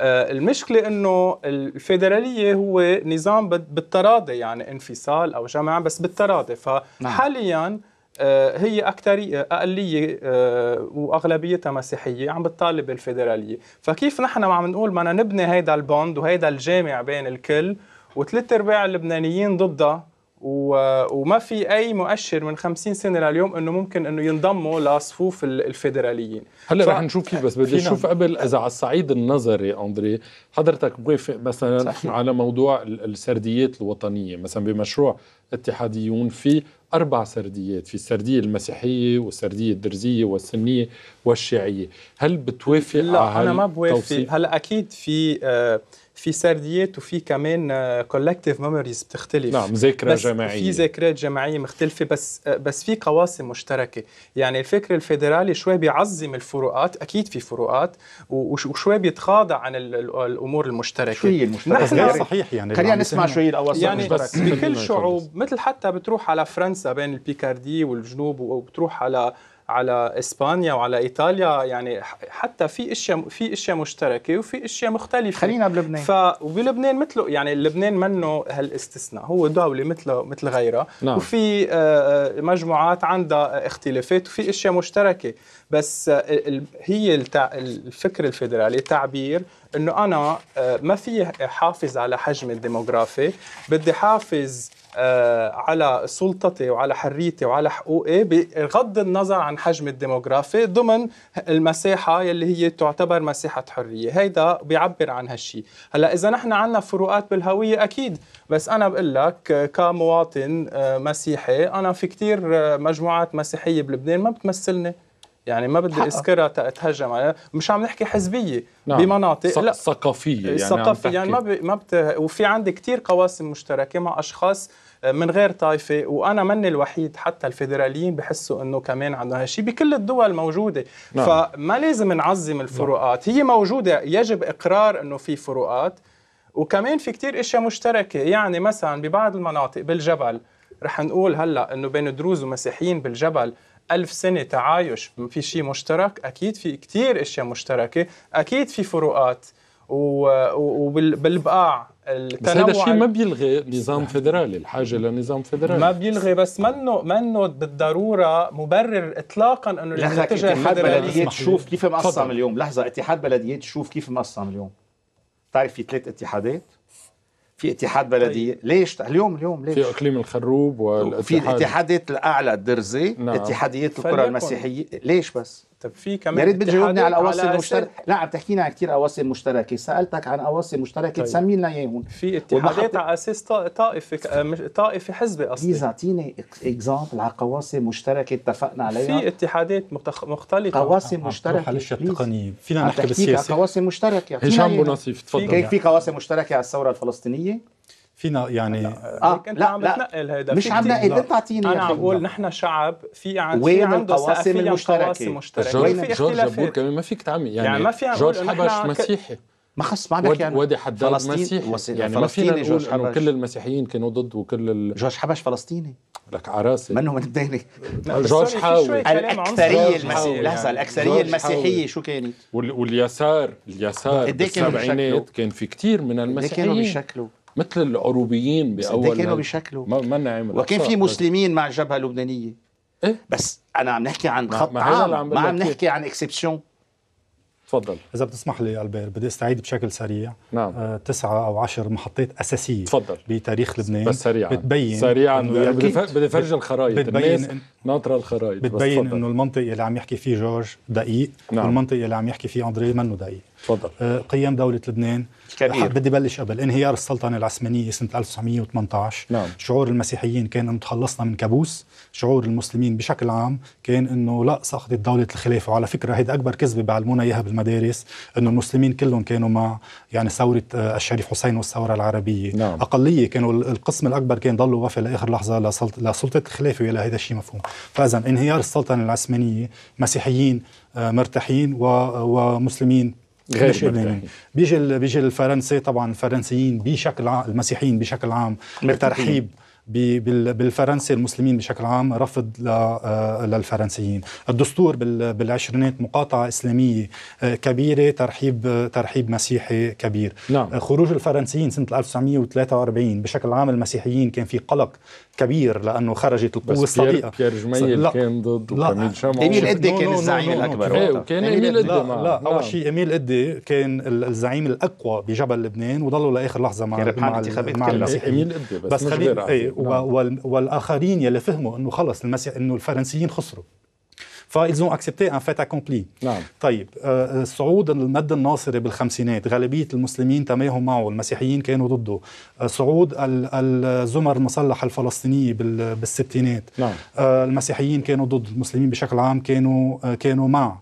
آه، المشكلة انه الفيدرالية هو نظام بالتراضي يعني انفصال او جمع بس بالتراضي نعم. فحاليا آه، هي أكثرية أقلية وأغلبيتها مسيحية عم بتطالب الفيدرالية فكيف نحن عم نقول بدنا نبني هيدا البوند وهيدا الجامع بين الكل وثلاث ارباع اللبنانيين ضدها وما في اي مؤشر من 50 سنه لليوم انه ممكن انه ينضموا لصفوف الفيدراليين هلا رح نشوف كيف بس بدي اشوف قبل اذا على الصعيد النظري اندري حضرتك موافق مثلا صحيح. على موضوع السرديات الوطنيه مثلا بمشروع اتحاديون في اربع سرديات في السرديه المسيحيه والسرديه الدرزيه والسنيه والشيعيه هل بتوافق لا على انا ما بوافق هلا اكيد في آه في سرديات وفي كمان كولكتيف آه، ميموريز بتختلف نعم ذاكره جماعيه في ذاكرات جماعيه مختلفه بس آه، بس في قواسم مشتركه يعني الفكر الفيدرالي شوي بيعظم الفروقات اكيد في فروقات وشوي بيتخاضع عن الامور المشتركه شوي المشتركه غير نعم. صحيح يعني خلينا نسمع شوي هي يعني بكل شعوب مثل حتى بتروح على فرنسا بين البيكاردي والجنوب وبتروح على على اسبانيا وعلى ايطاليا يعني حتى في اشياء في اشياء مشتركه وفي اشياء مختلفه خلينا بلبنان ف ولبنان مثله يعني لبنان منه هالاستثناء هو دوله مثله مثل غيرها نعم. وفي آه، آه، مجموعات عندها اختلافات وفي اشياء مشتركه بس آه، هي الفكر الفيدرالي تعبير انه انا ما في حافظ على حجم الديموغرافي بدي حافظ آه، على سلطتي وعلى حريتي وعلى حقوقي بغض النظر عن حجم الديموغرافي ضمن المساحة يلي هي تعتبر مساحة حرية هيدا بيعبر عن هالشي هلا إذا نحن عنا فروقات بالهوية أكيد بس أنا بقول لك كمواطن آه، مسيحي أنا في كتير آه، مجموعات مسيحية بلبنان ما بتمثلني يعني ما بدي اذكرها تهجم عليها مش عم نحكي حزبيه نعم. بمناطق لا ثقافيه يعني ثقافيه يعني ما ب... ما بت... وفي عندي كثير قواسم مشتركه مع اشخاص آه، من غير طائفه وانا مني الوحيد حتى الفيدراليين بحسوا انه كمان عندنا هالشيء بكل الدول موجوده نعم. فما لازم نعظم الفروقات نعم. هي موجوده يجب اقرار انه في فروقات وكمان في كتير اشياء مشتركه يعني مثلا ببعض المناطق بالجبل رح نقول هلا انه بين دروز ومسيحيين بالجبل ألف سنة تعايش في شيء مشترك أكيد في كتير أشياء مشتركة أكيد في فروقات وبالبقاع التنوع بس هذا الشيء ما بيلغي نظام فدرالي الحاجه لنظام فدرالي ما بيلغي بس منه منه بالضروره مبرر اطلاقا انه لحظة اتحاد بلديات شوف كيف مقسم اليوم لحظه اتحاد بلديات شوف كيف مقسم اليوم بتعرف في ثلاث اتحادات في اتحاد بلديه طيب. ليش اليوم اليوم ليش في اقليم الخروب والاتحاد في الاتحادات الاعلى الدرزي نعم. اتحاديات القرى المسيحيه ليش بس طب في كمان يا ريت بتجاوبني على الاواصي المشتركه لا عم تحكينا عن كثير اواصي مشتركه سالتك عن اواصي مشتركه طيب. تسمي لنا اياهم في اتحادات على اساس طائفه آه، مش طائفه حزبي اصلا بليز اعطيني اكزامبل على قواصي مشتركه اتفقنا عليها في اتحادات متخ... مختلطه قواصي آه، آه، مشتركه على التقنيه فينا نحكي بالسياسه قواصي مشتركه هشام بو نصيف تفضل في في قواصي مشتركه على الثوره الفلسطينيه فينا يعني آه, آه، انت لا عم تنقل هيدا مش عم نقل انت اعطيني انا عم بقول نحن شعب في عن في عنده القواسم المشتركه مشتركه جورج, جورج جابور كمان ما فيك تعمل يعني, يعني ما في جورج حبش مسيحي ما خص ما بدك يعني وادي حداد مسيحي وصيح. يعني ما فينا نقول انه كل المسيحيين كانوا ضد وكل ال... جورج حبش فلسطيني لك عراسي منه من بداية جورج حاوي الأكثرية المسيحية لحظة الأكثرية المسيحية شو كانت؟ واليسار اليسار إيه بالسبعينات كان في كتير من إيه المسيحيين كانوا بيشكلوا مثل العروبيين إيه باول كانوا بشكله ما نعمل وكان في مسلمين مع الجبهه اللبنانيه إيه؟ بس انا عم نحكي عن خط ما عام عم ما عم نحكي عن اكسبسيون تفضل اذا بتسمح لي البير بدي استعيد بشكل سريع نعم آه تسعة او عشر محطات اساسيه تفضل بتاريخ لبنان بس سريعا بتبين سريعا يعني بدي بدي فرج الخرايط بتبين ناطره الخرايط بتبين انه المنطق اللي عم يحكي فيه جورج دقيق نعم. والمنطق اللي عم يحكي فيه اندري منه دقيق تفضل آه، قيام دولة لبنان كبير بدي بلش قبل انهيار السلطنة العثمانية سنة 1918 نعم. شعور المسيحيين كان انه تخلصنا من كابوس شعور المسلمين بشكل عام كان انه لا سقطت دولة الخلافة وعلى فكرة هيدا اكبر كذبة بيعلمونا اياها بالمدارس انه المسلمين كلهم كانوا مع يعني ثورة آه، الشريف حسين والثورة العربية نعم. اقلية كانوا القسم الاكبر كان ضلوا وفي لاخر لحظة لسلطة الخلافة ولا هذا الشيء مفهوم فاذا انهيار السلطنة العثمانية مسيحيين آه، مرتاحين ومسلمين غير لبنانيين بيجي بيجي الفرنسي طبعا الفرنسيين بشكل عام المسيحيين بشكل عام الترحيب بالفرنسي المسلمين بشكل عام رفض آه، للفرنسيين الدستور بالعشرينات مقاطعة إسلامية آه، كبيرة ترحيب ترحيب مسيحي كبير نعم. خروج الفرنسيين سنة 1943 بشكل عام المسيحيين كان في قلق كبير لانه خرجت القوه الصديقه بيير جميل لا كان ضد وكميل شمعون إيه، ايميل ادي كان الزعيم الاكبر وكان ايميل ادي لا, اول نعم. شيء ايميل ادي كان الزعيم الاقوى بجبل لبنان وضلوا لاخر لحظه مع مع مع إيه، ايميل ادي بس, بس خلينا اي نعم. والاخرين يلي فهموا انه خلص المسيح انه الفرنسيين خسروا فايلز اون اكسبتي ان فيت اكومبلي نعم طيب صعود آه، آه، المد الناصري بالخمسينات غالبيه المسلمين تماهوا معه المسيحيين كانوا ضده صعود آه، الزمر المسلحه الفلسطينيه بالستينات نعم. المسيحيين كانوا ضد المسلمين بشكل عام كانوا كانوا مع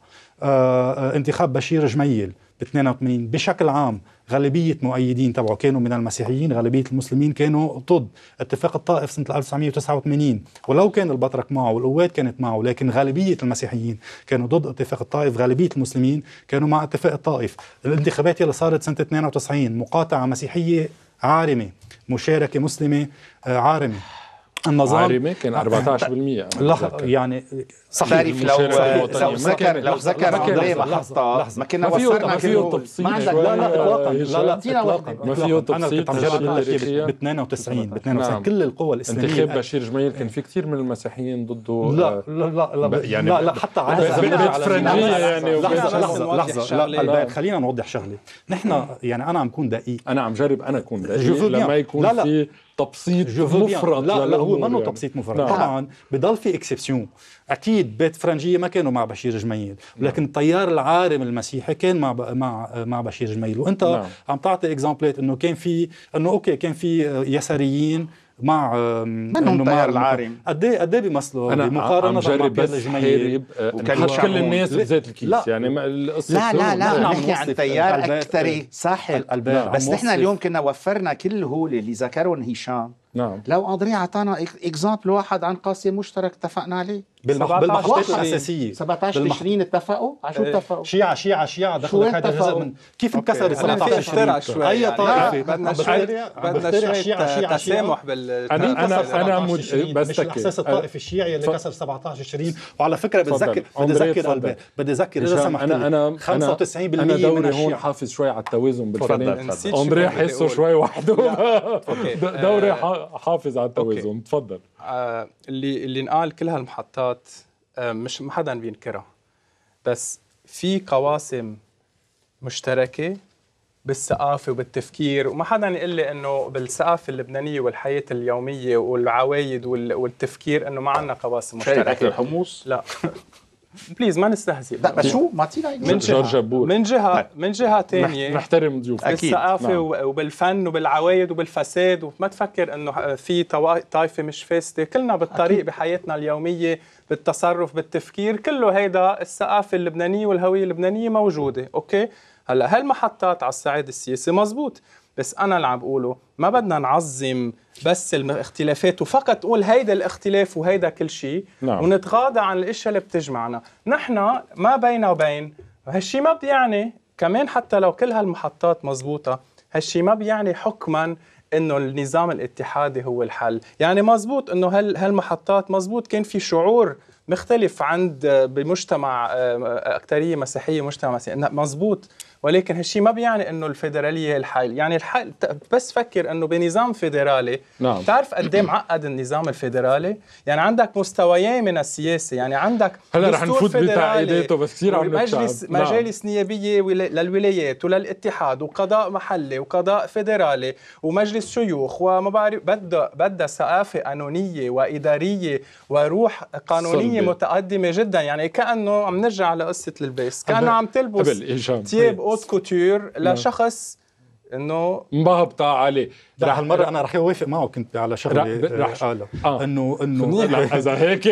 انتخاب بشير جميل ب 82 بشكل عام غالبية مؤيدين تبعه كانوا من المسيحيين غالبية المسلمين كانوا ضد اتفاق الطائف سنة 1989 ولو كان البطرك معه والقوات كانت معه لكن غالبية المسيحيين كانوا ضد اتفاق الطائف غالبية المسلمين كانوا مع اتفاق الطائف الانتخابات اللي صارت سنة 92 مقاطعة مسيحية عارمة مشاركة مسلمة آه، عارمة النظام عارمه كان 14% نعم. لحظه يعني صحيح لو لو ذكر لو ذكر عمري محطه ما كنا وصلنا ما فيه تبسيط ما عندك لا لا اطلاقا لا لا اطلاقا ما فيه تبسيط انا كنت عم جرب ب 92 ب 92 كل القوى الاسلاميه انتخاب بشير جميل كان في كثير من المسيحيين ضده لا آه، لا لا يعني لا لا حتى على فرنجيه يعني لحظه لحظه لحظه خلينا نوضح شغله نحن يعني انا عم كون دقيق انا عم جرب انا اكون دقيق لما يكون في تبسيط مفرط لا لا هو منه تبسيط مفرط نعم. طبعا بضل في اكسبسيون اكيد بيت فرنجيه ما كانوا مع بشير جميل ولكن نعم. التيار العارم المسيحي كان مع ب... مع مع بشير جميل وانت نعم. عم تعطي اكزامبلات انه كان في انه اوكي كان في يساريين مع من هم طيار العارم قد ايه قد ايه بيمثلوا بمقارنه مع بس الجماهير وكان كل الناس بذات الكيس لا يعني القصه لا لا لا نعم، نحكي عن تيار اكثري ساحل بس نحن اليوم كنا وفرنا كل الهوله اللي ذكرهم هشام نعم لو اندري اعطانا اكزامبل واحد عن قاسم مشترك اتفقنا عليه بالمخطط بالمحطات الاساسيه 17 بالمح... تشرين اتفقوا على شو اتفقوا؟ شيعة شيعة شيعة دخلوا هذا الجزء من كيف انكسر ال 17 تشرين؟ شوي اي بدنا شوي بدنا شوي تسامح بال انا انا انا بس مش الاحساس الطائفي الشيعي اللي كسر 17 تشرين وعلى فكره بتذكر بدي اذكر بدي اذكر اذا سمحت انا انا 95% انا دوري هون حافظ شوي على التوازن بالفنان امري حسه شوي وحده دوري آه. حافظ على التوازن تفضل آه، اللي اللي انقال كل هالمحطات آه، مش ما حدا بينكرها بس في قواسم مشتركه بالثقافه وبالتفكير وما حدا يقول لي انه بالثقافه اللبنانيه والحياه اليوميه والعوايد والتفكير انه ما عندنا قواسم مشتركه اكل الحمص لا بليز ما نستهزئ لا بس شو معطينا من جهه جبور. نعم. من جهه من جهه ثانيه نعم، نحترم ضيوفنا بالثقافه نعم. وبالفن وبالعوايد وبالفساد وما تفكر انه في طائفه مش فاسده كلنا بالطريق أكيد. بحياتنا اليوميه بالتصرف بالتفكير كله هيدا الثقافه اللبنانيه والهويه اللبنانيه موجوده اوكي هلا هالمحطات على الصعيد السياسي مزبوط بس انا اللي عم بقوله ما بدنا نعظم بس الاختلافات وفقط تقول هيدا الاختلاف وهيدا كل شيء نعم. ونتغاضى عن الاشياء اللي بتجمعنا نحن ما بين وبين هالشيء ما بيعني كمان حتى لو كل هالمحطات مزبوطة هالشيء ما بيعني حكما انه النظام الاتحادي هو الحل يعني مزبوط انه هال هالمحطات مزبوط كان في شعور مختلف عند بمجتمع آه، آه، اكثريه مسيحية مجتمع مسيحي مزبوط ولكن هالشيء ما بيعني انه الفيدراليه الحل يعني الحل بس فكر انه بنظام فيدرالي نعم. تعرف قد إيه معقد النظام الفيدرالي يعني عندك مستويين من السياسه يعني عندك هلا رح نفوت بتعقيداته بس كثير عم مجلس نعم. مجالس نيابيه للولايات وللاتحاد وقضاء محلي وقضاء فيدرالي ومجلس شيوخ وما بعرف بدها بدها ثقافه قانونيه واداريه وروح قانونيه صلبي. متقدمه جدا يعني كانه عم نرجع لقصه البيس كانه عم تلبس تياب اوت كوتور لشخص انه مبهبطة عليه راح المره انا راح اوافق معه كنت على شغله راح قالها آه،, آه. انه انه اذا هيك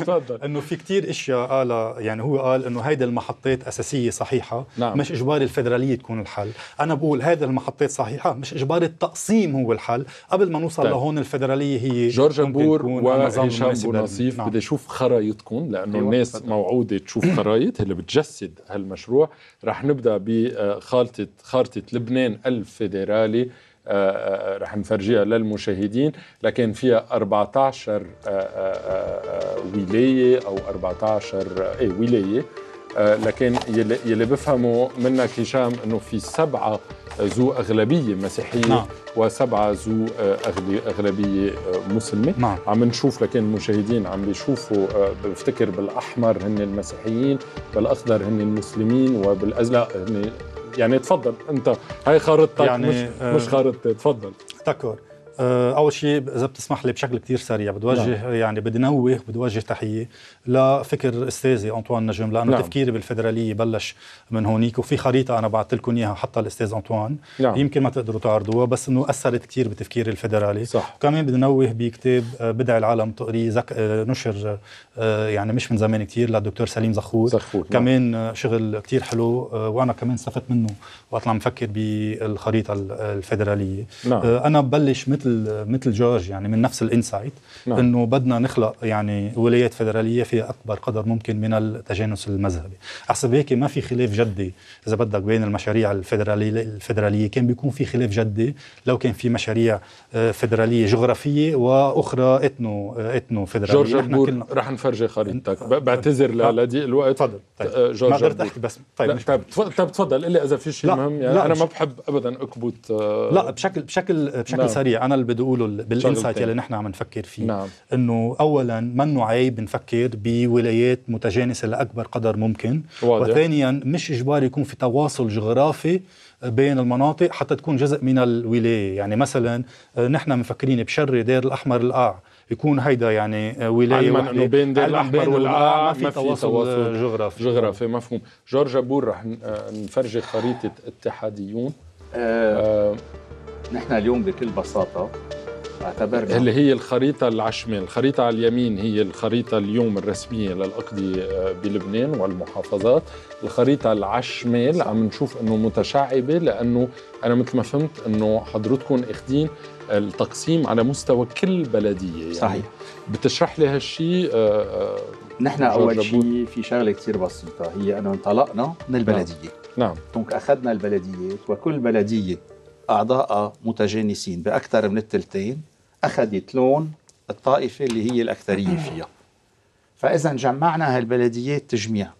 تفضل انه في كتير اشياء قالها يعني هو قال انه هيدي المحطات اساسيه صحيحه نعم. مش اجباري الفدراليه تكون الحل انا بقول هذه المحطات صحيحه مش اجباري التقسيم هو الحل قبل ما نوصل طيب. لهون الفدراليه هي جورج بور وهشام نصيف نعم. بدي اشوف خرايطكم لانه أيوة. الناس فتح. موعوده تشوف خرايط اللي بتجسد هالمشروع رح نبدا بخارطه خارطه لبنان الفيدرالي رح نفرجيها للمشاهدين لكن فيها 14 آه، آه، آه، ولايه او 14 اي ولايه لكن يلي, يلي بفهمه منك هشام انه في سبعه ذو اغلبيه مسيحيه نعم. وسبعه ذو اغلبيه مسلمه نعم. عم نشوف لكن المشاهدين عم بيشوفوا بفتكر بالاحمر هن المسيحيين بالاخضر هن المسلمين وبالازرق هن يعني تفضل انت هاي خارطتك يعني مش, آه مش خارطتي تفضل داكور آه، اول شيء اذا بتسمح لي بشكل كثير سريع بدي نعم. يعني بدي نوه بدي وجه تحيه لفكر استاذي انطوان نجم لانه نعم. تفكيري بالفدراليه بلش من هونيك وفي خريطه انا بعثت لكم اياها حتى الاستاذ انطوان نعم. يمكن ما تقدروا تعرضوها بس انه اثرت كثير بتفكيري الفدرالي صح. وكمان بدي نوه بكتاب آه، بدع العالم تقريه زك... آه، نشر يعني مش من زمان كثير للدكتور سليم زخور, زخور. نعم. كمان نعم. شغل كثير حلو وانا كمان استفدت منه وقت عم بالخريطه الفيدراليه نعم. آه، انا ببلش مثل مثل جورج يعني من نفس الانسايت نعم. انه بدنا نخلق يعني ولايات فيدراليه فيها اكبر قدر ممكن من التجانس المذهبي حسب هيك ما في خلاف جدي اذا بدك بين المشاريع الفيدراليه الفيدراليه كان بيكون في خلاف جدي لو كان في مشاريع آه، فيدراليه جغرافيه واخرى اتنو آه، اتنو فيدراليه جورج كلنا رح نفرجي خريطتك بعتذر لضيق الوقت تفضل طيب. جورج ما قدرت احكي بس طيب طيب،, طيب تفضل قل لي اذا في شيء تمام نعم، يعني انا ما بحب ابدا اكبت آه، لا بشكل بشكل بشكل نعم. سريع انا اللي بدي اقوله بالانسايت يلي نحن عم نفكر فيه نعم. انه اولا منه عيب نفكر بولايات متجانسه لاكبر قدر ممكن واضح. وثانيا مش اجباري يكون في تواصل جغرافي بين المناطق حتى تكون جزء من الولايه يعني مثلا آه، نحن مفكرين بشري دير الاحمر القاع يكون هيدا يعني آه، ولايه علما انه بين دير الاحمر والاقاع ما في تواصل, تواصل جغرافي جغرافي مفهوم جورج ابور رح آه، نفرجي خريطه اتحاديون آه آه نحن اليوم بكل بساطه اعتبرنا اللي هي الخريطة اللي على الشمال، الخريطة على اليمين هي الخريطة اليوم الرسمية للأقضية آه، بلبنان والمحافظات، الخريطة اللي على الشمال عم نشوف انه متشعبة لأنه أنا مثل ما فهمت انه حضرتكم اخذين التقسيم على مستوى كل بلديه يعني صحيح بتشرح لي هالشيء آه، آه، نحن اول شيء في شغله كثير بسيطه هي انه انطلقنا من نعم. البلديه نعم دونك اخذنا البلديات وكل بلديه اعضاء متجانسين باكثر من الثلثين اخذت لون الطائفه اللي هي الاكثريه فيها فاذا جمعنا هالبلديات تجميع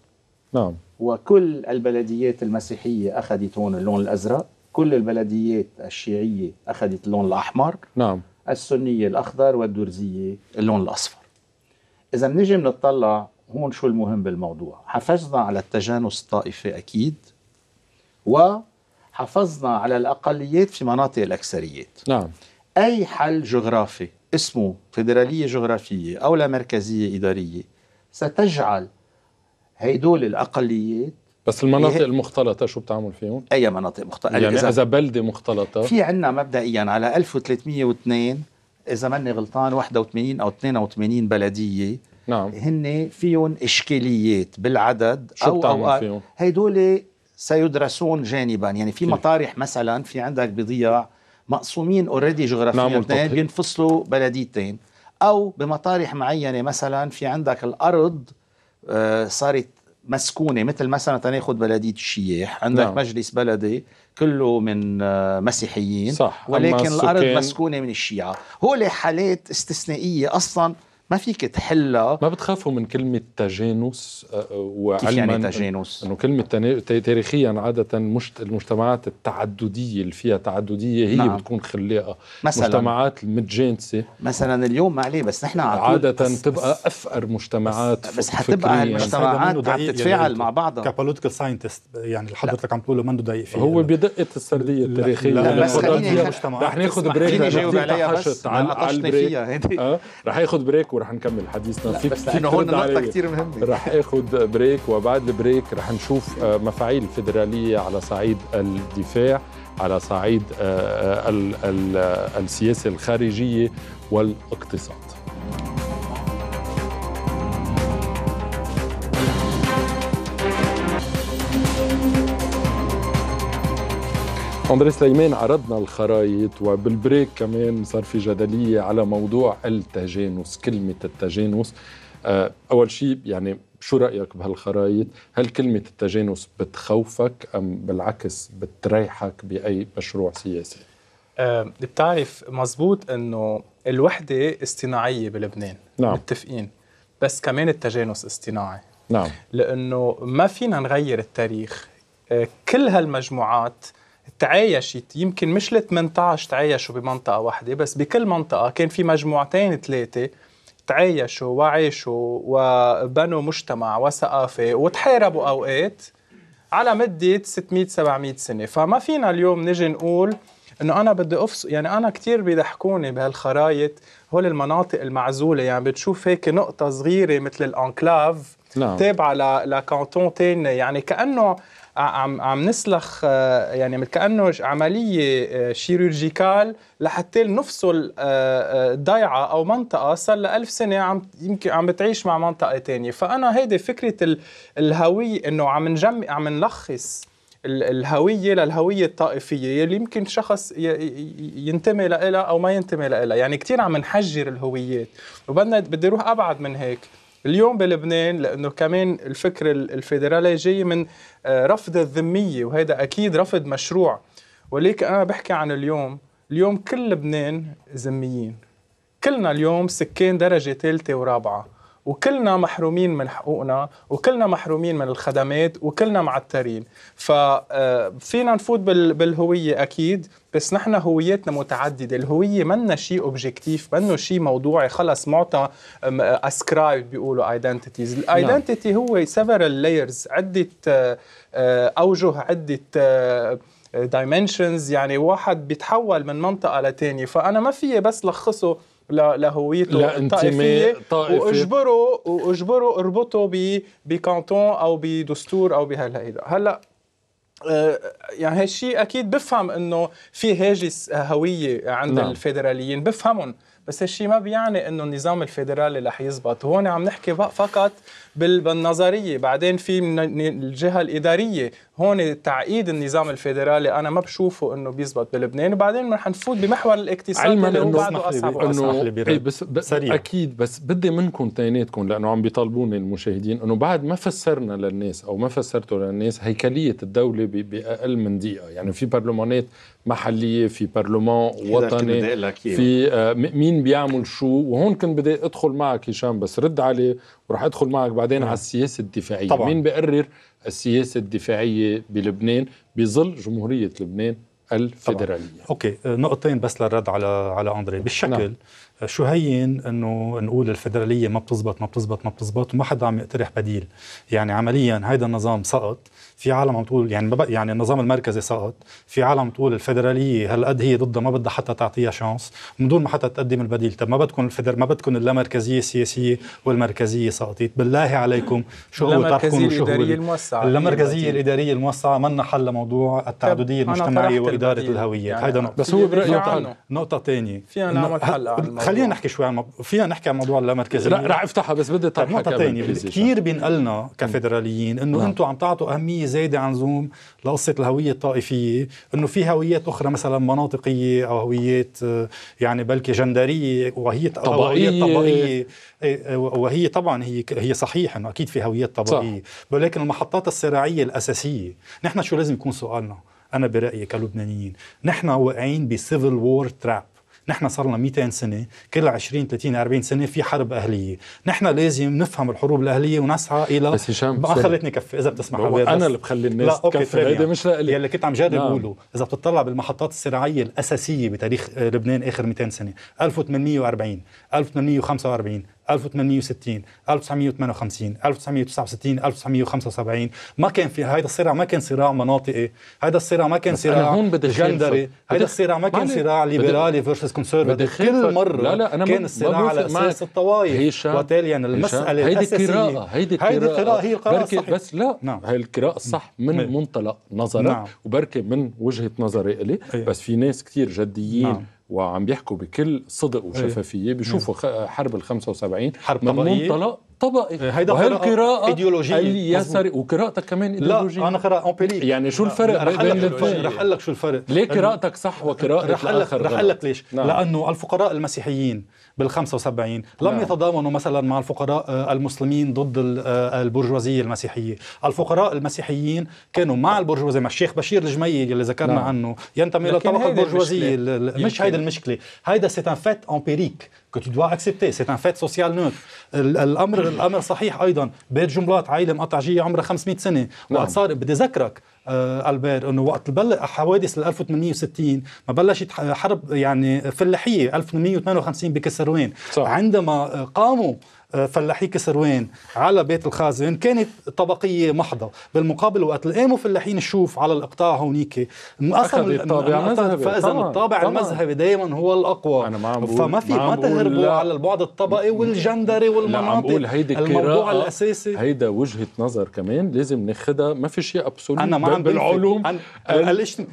نعم وكل البلديات المسيحيه اخذت هون اللون الازرق كل البلديات الشيعيه اخذت اللون الاحمر نعم السنيه الاخضر والدرزيه اللون الاصفر اذا بنيجي بنطلع هون شو المهم بالموضوع حافظنا على التجانس الطائفي اكيد وحافظنا على الاقليات في مناطق الاكثريات نعم اي حل جغرافي اسمه فيدراليه جغرافيه او لا مركزيه اداريه ستجعل هيدول الاقليات بس المناطق المختلطه شو بتعمل فيهم؟ اي مناطق مختلطه يعني اذا, إذا بلده مختلطه في عندنا مبدئيا على 1302 اذا ماني غلطان 81 او 82 بلديه نعم هن فيهم اشكاليات بالعدد شو او او هدول هيدول سيدرسون جانبا يعني في نعم. مطارح مثلا في عندك بضياع مقسومين اوريدي جغرافيا نعم اثنين بينفصلوا بلديتين او بمطارح معينه مثلا في عندك الارض آه، صارت مسكونه مثل مثلا تناخد بلديه الشياح عندك نعم. مجلس بلدي كله من آه، مسيحيين صح. ولكن الارض مسكونه من الشيعه هو حالات استثنائيه اصلا ما فيك تحلها ما بتخافوا من كلمة تجانس وعلما آه، آه، كيف يعني تجانس؟ انه كلمة تاريخيا عادة المجتمعات التعددية اللي فيها تعددية هي نعم. بتكون خلاقة مثلا المجتمعات المتجانسة مثلا اليوم ما عليه بس نحن عادة بس بتبقى بس أفقر مجتمعات بس, بس حتبقى المجتمعات عم تتفاعل مع بعضها كبوليتيكال ساينتست يعني اللي حضرتك عم تقوله منه دقيق فيه هو بدقة السردية التاريخية لا, لا بس خليني رح ناخذ بريك آه؟ رح ناخذ بريك ورح نكمل حديثنا فيك في هون نقطة كثير مهمة رح اخذ بريك وبعد البريك رح نشوف آه، مفاعيل الفدرالية على صعيد الدفاع على صعيد آه، آه، السياسة الخارجية والاقتصاد أندري سليمان عرضنا الخرايط وبالبريك كمان صار في جدلية على موضوع التجانس كلمة التجانس آه، أول شيء يعني شو رأيك بهالخرايط هل كلمة التجانس بتخوفك أم بالعكس بتريحك بأي مشروع سياسي أه بتعرف مزبوط أنه الوحدة اصطناعية بلبنان نعم. متفقين بس كمان التجانس اصطناعي نعم لأنه ما فينا نغير التاريخ آه، كل هالمجموعات تعايشت يمكن مش ل 18 تعايشوا بمنطقه واحده بس بكل منطقه كان في مجموعتين ثلاثه تعايشوا وعاشوا وبنوا مجتمع وثقافه وتحاربوا اوقات على مده 600 700 سنه فما فينا اليوم نجي نقول انه انا بدي افصل يعني انا كثير بيضحكوني بهالخرايط هول المناطق المعزوله يعني بتشوف هيك نقطه صغيره مثل الانكلاف نعم. تابعه لكانتون تاني يعني كانه عم عم نسلخ آه، يعني مثل كانه عمليه شيرورجيكال آه، لحتى نفصل آه، ضيعه او منطقه صار لها 1000 سنه عم يمكن عم بتعيش مع منطقه ثانيه فانا هيدي فكره الهويه انه عم نجم عم نلخص الهوية للهوية الطائفية يلي يمكن شخص ينتمي لها أو ما ينتمي لها يعني كتير عم نحجر الهويات وبدنا بدي أروح أبعد من هيك اليوم بلبنان لانه كمان الفكر الفيدرالي جاي من آه، رفض الذميه وهذا اكيد رفض مشروع ولكن انا بحكي عن اليوم اليوم كل لبنان ذميين كلنا اليوم سكان درجه ثالثه ورابعه وكلنا محرومين من حقوقنا وكلنا محرومين من الخدمات وكلنا معترين ففينا آه، نفوت بالهوية أكيد بس نحن هويتنا متعددة الهوية منا شيء أوبجكتيف منا شيء موضوعي خلص معطى اسكرايب بيقولوا ايدنتيتيز نعم. الايدنتيتي هو سيفرال لايرز عدة آه، آه، أوجه عدة دايمنشنز يعني واحد بيتحول من منطقة لتانية فأنا ما فيي بس لخصه لهويته لا الطائفيه واجبره واجبره اربطه بكانتون او بدستور او بهالهيدا هلا آه، يعني هالشيء اكيد بفهم انه في هاجس هويه عند نعم. الفيدراليين بفهمهم بس هالشيء ما بيعني انه النظام الفيدرالي رح يزبط هون عم نحكي فقط بالنظريه بعدين في الجهه الاداريه هون تعقيد النظام الفيدرالي انا ما بشوفه انه بيزبط بلبنان وبعدين رح نفوت بمحور الاقتصاد علما انه انه إيه،, إيه بس, سريع. اكيد بس بدي منكم تيناتكم لانه عم بيطالبوني المشاهدين انه بعد ما فسرنا للناس او ما فسرته للناس هيكليه الدوله باقل من دقيقه يعني في برلمانات محليه في برلمان وطني إيه. في آه، مين بيعمل شو وهون كنت بدي ادخل معك هشام بس رد عليه ورح ادخل معك بعدين نعم. على السياسه الدفاعيه طبعا. مين بقرر السياسة الدفاعية بلبنان بظل جمهورية لبنان الفيدرالية طبعا. اوكي آه، نقطتين بس للرد على على اندري نعم. بالشكل نعم. شو هين انه نقول الفيدراليه ما بتزبط ما بتزبط ما بتزبط وما حدا عم يقترح بديل يعني عمليا هيدا النظام سقط في عالم عم تقول يعني يعني النظام المركزي سقط في عالم تقول الفدراليه هالقد هي ضدها ما بدها حتى تعطيها شانس من دون ما حتى تقدم البديل طب ما بدكم الفدر ما بدكم اللامركزيه السياسيه والمركزيه سقطت بالله عليكم شو هو طرحكم وشو هو الموسعه اللامركزيه الاداريه الموسعه منا حل لموضوع التعدديه المجتمعيه واداره الهويه يعني هيدا نقطه بس هو برايي نقطه ثانيه فينا نعمل حل على خلينا نحكي شوي عن فينا نحكي عن موضوع اللامركزيه رح افتحها بس بدي طيب، طرح نقطه ثانيه كثير بينقلنا كفدراليين انه نعم. انتم عم تعطوا اهميه زايده عن زوم لقصه الهويه الطائفيه انه في هويات اخرى مثلا مناطقيه او هويات آه، يعني بلكي جندريه وهي طبقيه طبقيه إيه، إيه، وهي طبعا هي هي صحيح انه اكيد في هويات طبقيه ولكن المحطات الصراعيه الاساسيه نحن شو لازم يكون سؤالنا انا برايي كلبنانيين نحن واقعين بسيفل وور تراب نحن صار لنا 200 سنه كل 20 30 40 سنه في حرب اهليه نحن لازم نفهم الحروب الاهليه ونسعى الى بس هشام ما خليتني كفي اذا بتسمح انا اللي بخلي الناس تكفي هيدي مش لإلي يلي كنت عم جرب نعم. اقوله اذا بتطلع بالمحطات الصناعيه الاساسيه بتاريخ آه، لبنان اخر 200 سنه 1840 1845 1860 1958 1969 1975 ما كان في هذا الصراع ما كان صراع مناطقي هذا الصراع ما كان صراع هون جندري هذا الصراع ما كان صراع ليبرالي فيرسس كونسيرفاتيف كل مره لا لا أنا كان الصراع على اساس الطوائف وتاليا المساله هيدي القراءه هيدي القراءه هي القراءه الصح بس لا نعم. هي القراءه الصح من نعم. منطلق نظرك نعم. وبركي من وجهه نظري الي إيه. بس في ناس كثير جديين نعم. وعم بيحكوا بكل صدق إيه. وشفافيه بيشوفوا حرب ال 75 حرب من منطلق طبقي إيه، هيدا القراءة ايديولوجية اليساري وقراءتك كمان ايديولوجية لا انا قراءة امبيريك يعني شو الفرق رح بين الاثنين؟ رح اقول لك شو الفرق ليه قراءتك صح وقراءة رح اقول لك رح اقول لك ليش؟ نعم. لانه الفقراء المسيحيين بال 75 لم نعم. يتضامنوا مثلا مع الفقراء آه، المسلمين ضد آه، البرجوازية المسيحية، الفقراء المسيحيين كانوا مع البرجوازية مع الشيخ بشير الجمي اللي ذكرنا نعم. عنه ينتمي للطبقة البرجوازية مش هيدي المشكلة، هيدا سيتان فات امبيريك que tu dois accepter c'est un fait social neutre الامر الامر صحيح ايضا بيت جملات عائله مقطعجيه عمرها 500 سنه وقت صار بدي ذكرك البير انه وقت بل حوادث ال 1860 ما بلشت حرب يعني فلاحيه 1858 بكسروين عندما قاموا فلاحي كسروان على بيت الخازن كانت طبقيه محضه بالمقابل وقت قاموا فلاحين الشوف على الاقطاع هونيك انقسم الطابع فاذا الطابع المذهبي دائما هو الاقوى أنا ما فما في ما تهربوا على البعد الطبقي والجندري والمناطق الموضوع الاساسي هيدا وجهه نظر كمان لازم ناخدها ما في شيء ابسولوت انا ما عم بالعلوم أنا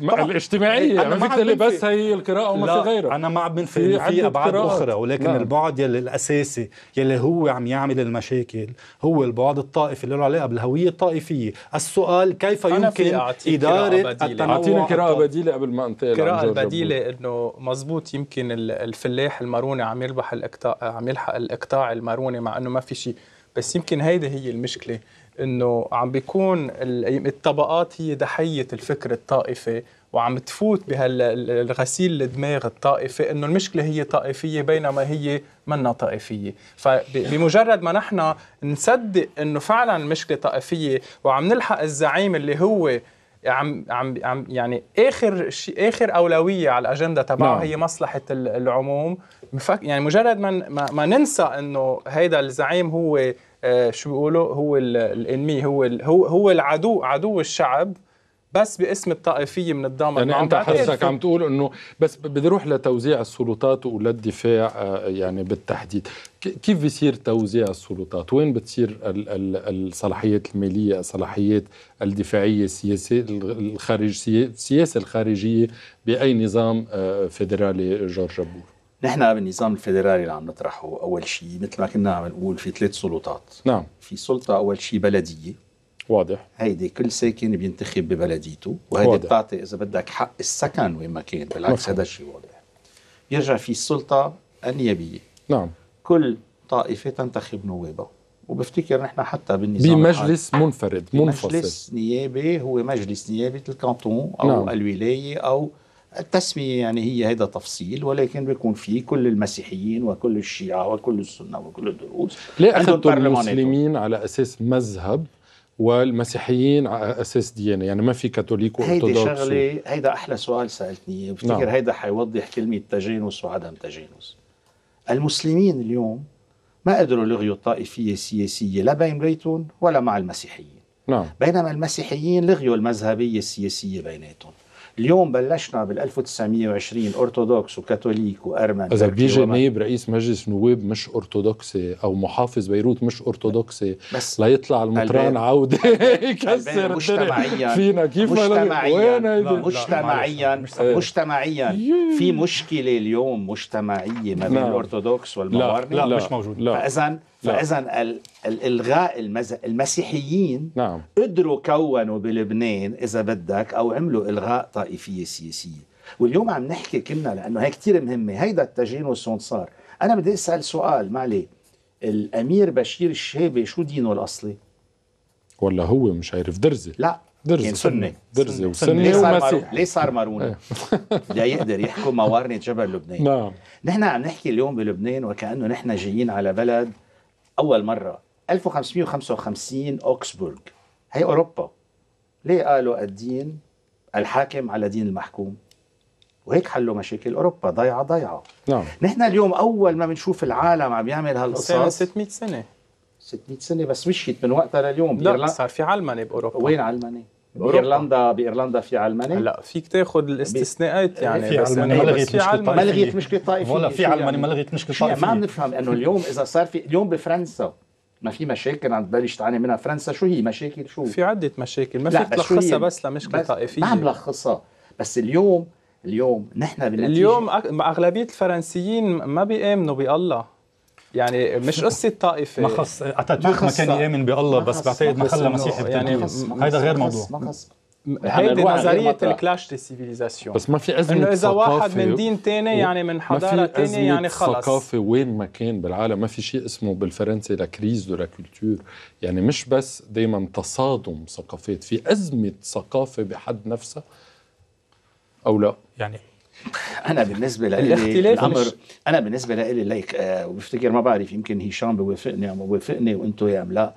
الاجتماعيه أنا ما فيك بس هي القراءه وما في غيرها انا ما عم بنفي في ابعاد اخرى ولكن نعم. البعد يلي الاساسي يلي هو هو عم يعمل المشاكل هو البعد الطائفي اللي له علاقه بالهويه الطائفيه السؤال كيف يمكن اداره التنوع اعطينا قراءه بديله قبل ما انتقل القراءه البديله انه مزبوط يمكن الفلاح الماروني عم يربح الاقطاع عم يلحق الاقطاع الماروني مع انه ما في شيء بس يمكن هيدي هي المشكله انه عم بيكون الطبقات هي ضحيه الفكر الطائفي وعم تفوت بهالغسيل الدماغ الطائفي انه المشكله هي طائفيه بينما هي منا طائفيه فبمجرد ما نحن نصدق انه فعلا المشكله طائفيه وعم نلحق الزعيم اللي هو عم عم عم يعني اخر شيء اخر اولويه على الاجنده تبعه نعم. هي مصلحه العموم يعني مجرد ما ما ننسى انه هيدا الزعيم هو آه، شو بيقولوا هو الانمي هو هو هو العدو عدو الشعب بس باسم الطائفيه من الضامن يعني انت حضرتك عم تقول انه بس بدي اروح لتوزيع السلطات وللدفاع آه، يعني بالتحديد كيف بيصير توزيع السلطات وين بتصير الصلاحيات الماليه الصلاحيات الدفاعيه السياسيه الخارج السياسه الخارجيه باي نظام آه، فيدرالي جورج بور نحن بالنظام الفيدرالي اللي عم نطرحه اول شيء مثل ما كنا عم نقول في ثلاث سلطات نعم في سلطه اول شيء بلديه واضح هيدي كل ساكن بينتخب ببلديته وهيدي بتعطي اذا بدك حق السكن وين ما كان بالعكس هذا الشيء واضح يرجع في السلطه النيابيه نعم كل طائفه تنتخب نوابها وبفتكر نحن حتى بالنظام بمجلس منفرد منفصل مجلس نيابي هو مجلس نيابه الكانتون او نعم. الولايه او التسمية يعني هي هذا تفصيل ولكن بيكون فيه كل المسيحيين وكل الشيعة وكل السنة وكل الدروز ليه أخذتوا المسلمين على أساس مذهب والمسيحيين على اساس ديانه يعني ما في كاثوليك وارثوذكس هيدي شغله هيدا احلى سؤال سالتني بفتكر نعم. هيدا حيوضح كلمه تجانس وعدم تجانس المسلمين اليوم ما قدروا لغيوا الطائفيه السياسيه لا بين بيتهم ولا مع المسيحيين نعم. بينما المسيحيين لغيوا المذهبيه السياسيه بيناتهم اليوم بلشنا بال 1920 ارثوذكس وكاثوليك وارمن اذا بيجي نائب رئيس مجلس نواب مش ارثوذكسي او محافظ بيروت مش ارثوذكسي بس ليطلع المطران عوده يكسر مجتمعيا فينا كيف مجتمعيا مجتمعيا مجتمعيا, إيه. في مشكله اليوم مجتمعيه ما بين نعم. الارثوذكس والموارنه لا, لا, لا مش موجوده فاذا نعم. فاذا الغاء المسيحيين نعم. قدروا كونوا بلبنان اذا بدك او عملوا الغاء طائفيه سياسيه واليوم عم نحكي كنا لانه هي كثير مهمه هيدا التجانس هون صار انا بدي اسال سؤال معلي الامير بشير الشهابي شو دينه الاصلي ولا هو مش عارف درزي لا درزي يعني سني درزي وسني ومسيحي ليه صار ماروني؟ إيه. لا يقدر يحكم موارنة جبل لبنان نعم نحن عم نحكي اليوم بلبنان وكأنه نحن جايين على بلد اول مره 1555 اوكسبورغ هي اوروبا ليه قالوا الدين الحاكم على دين المحكوم وهيك حلوا مشاكل اوروبا ضيعه ضيعه نعم نحن اليوم اول ما بنشوف العالم عم يعمل هالقصص 600 سنه 600 سنه بس مشيت من وقتها لليوم لا صار في علمنه باوروبا وين علمنه؟ بايرلندا بايرلندا في علماني هلا فيك تاخذ الاستثناءات يعني في بس علماني ما لغيت مشكله طائفيه ما لغيت مشكله طائفيه ولا في علماني يعني؟ ما لغيت مشكله يعني؟ طائفيه ما بنفهم انه اليوم اذا صار في اليوم بفرنسا ما في مشاكل عم تبلش تعاني منها فرنسا شو هي مشاكل شو في عده مشاكل ما فيك تلخصها بس لمشكله طائفيه ما عم بلخصها بس اليوم اليوم نحن بالنتيجه اليوم اغلبيه الفرنسيين ما بيامنوا بالله يعني مش قصه طائفه ما خص اتاتورك ما كان يامن بالله بس بعتقد محل مسيحي يعني هيدا غير موضوع هيدي نظرية الكلاش دي سيفيليزاسيون بس ما في ازمة انه اذا واحد من دين تاني و... يعني من حضارة تانية يعني خلص ثقافة وين ما كان بالعالم ما في شيء اسمه بالفرنسي لا كريز دو لا كولتور يعني مش بس دايما تصادم ثقافات في ازمة ثقافة بحد نفسها او لا يعني انا بالنسبه لي الامر مش... انا بالنسبه لي ليك آه وبفتكر ما بعرف يمكن هشام بيوافقني او ما بيوافقني وانتم يا ام لا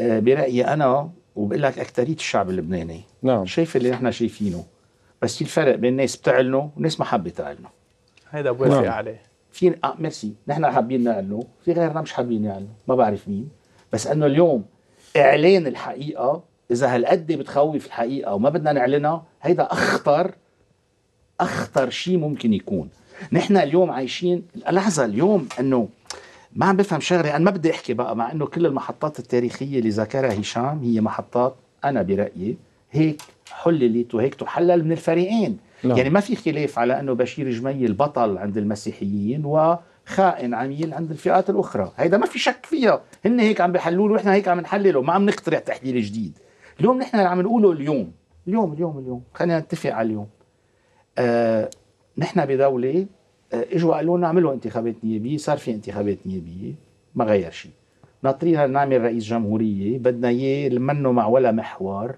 آه برايي انا وبقول لك اكثريه الشعب اللبناني نعم شايف اللي نحن شايفينه بس في الفرق بين ناس بتعلنه وناس ما حابه تعلنه هيدا بوافق نعم. عليه في آه ميرسي نحن حابين نعلنه في غيرنا مش حابين يعلنوا ما بعرف مين بس انه اليوم اعلان الحقيقه اذا هالقد بتخوف الحقيقه وما بدنا نعلنها هيدا اخطر اخطر شيء ممكن يكون نحن اليوم عايشين لحظه اليوم انه ما عم بفهم شغله انا ما بدي احكي بقى مع انه كل المحطات التاريخيه اللي ذكرها هشام هي محطات انا برايي هيك حللت وهيك تحلل من الفريقين لا. نعم. يعني ما في خلاف على انه بشير جميل بطل عند المسيحيين وخائن عميل عند الفئات الاخرى هيدا ما في شك فيها هن هيك عم بحلوله ونحن هيك عم نحلله ما عم نخترع تحليل جديد اليوم نحن عم نقوله اليوم اليوم اليوم اليوم خلينا نتفق على اليوم آه، نحن بدوله آه، اجوا قالوا لنا اعملوا انتخابات نيابيه صار في انتخابات نيابيه ما غير شيء ناطرين نعمل رئيس جمهوريه بدنا اياه منه مع ولا محور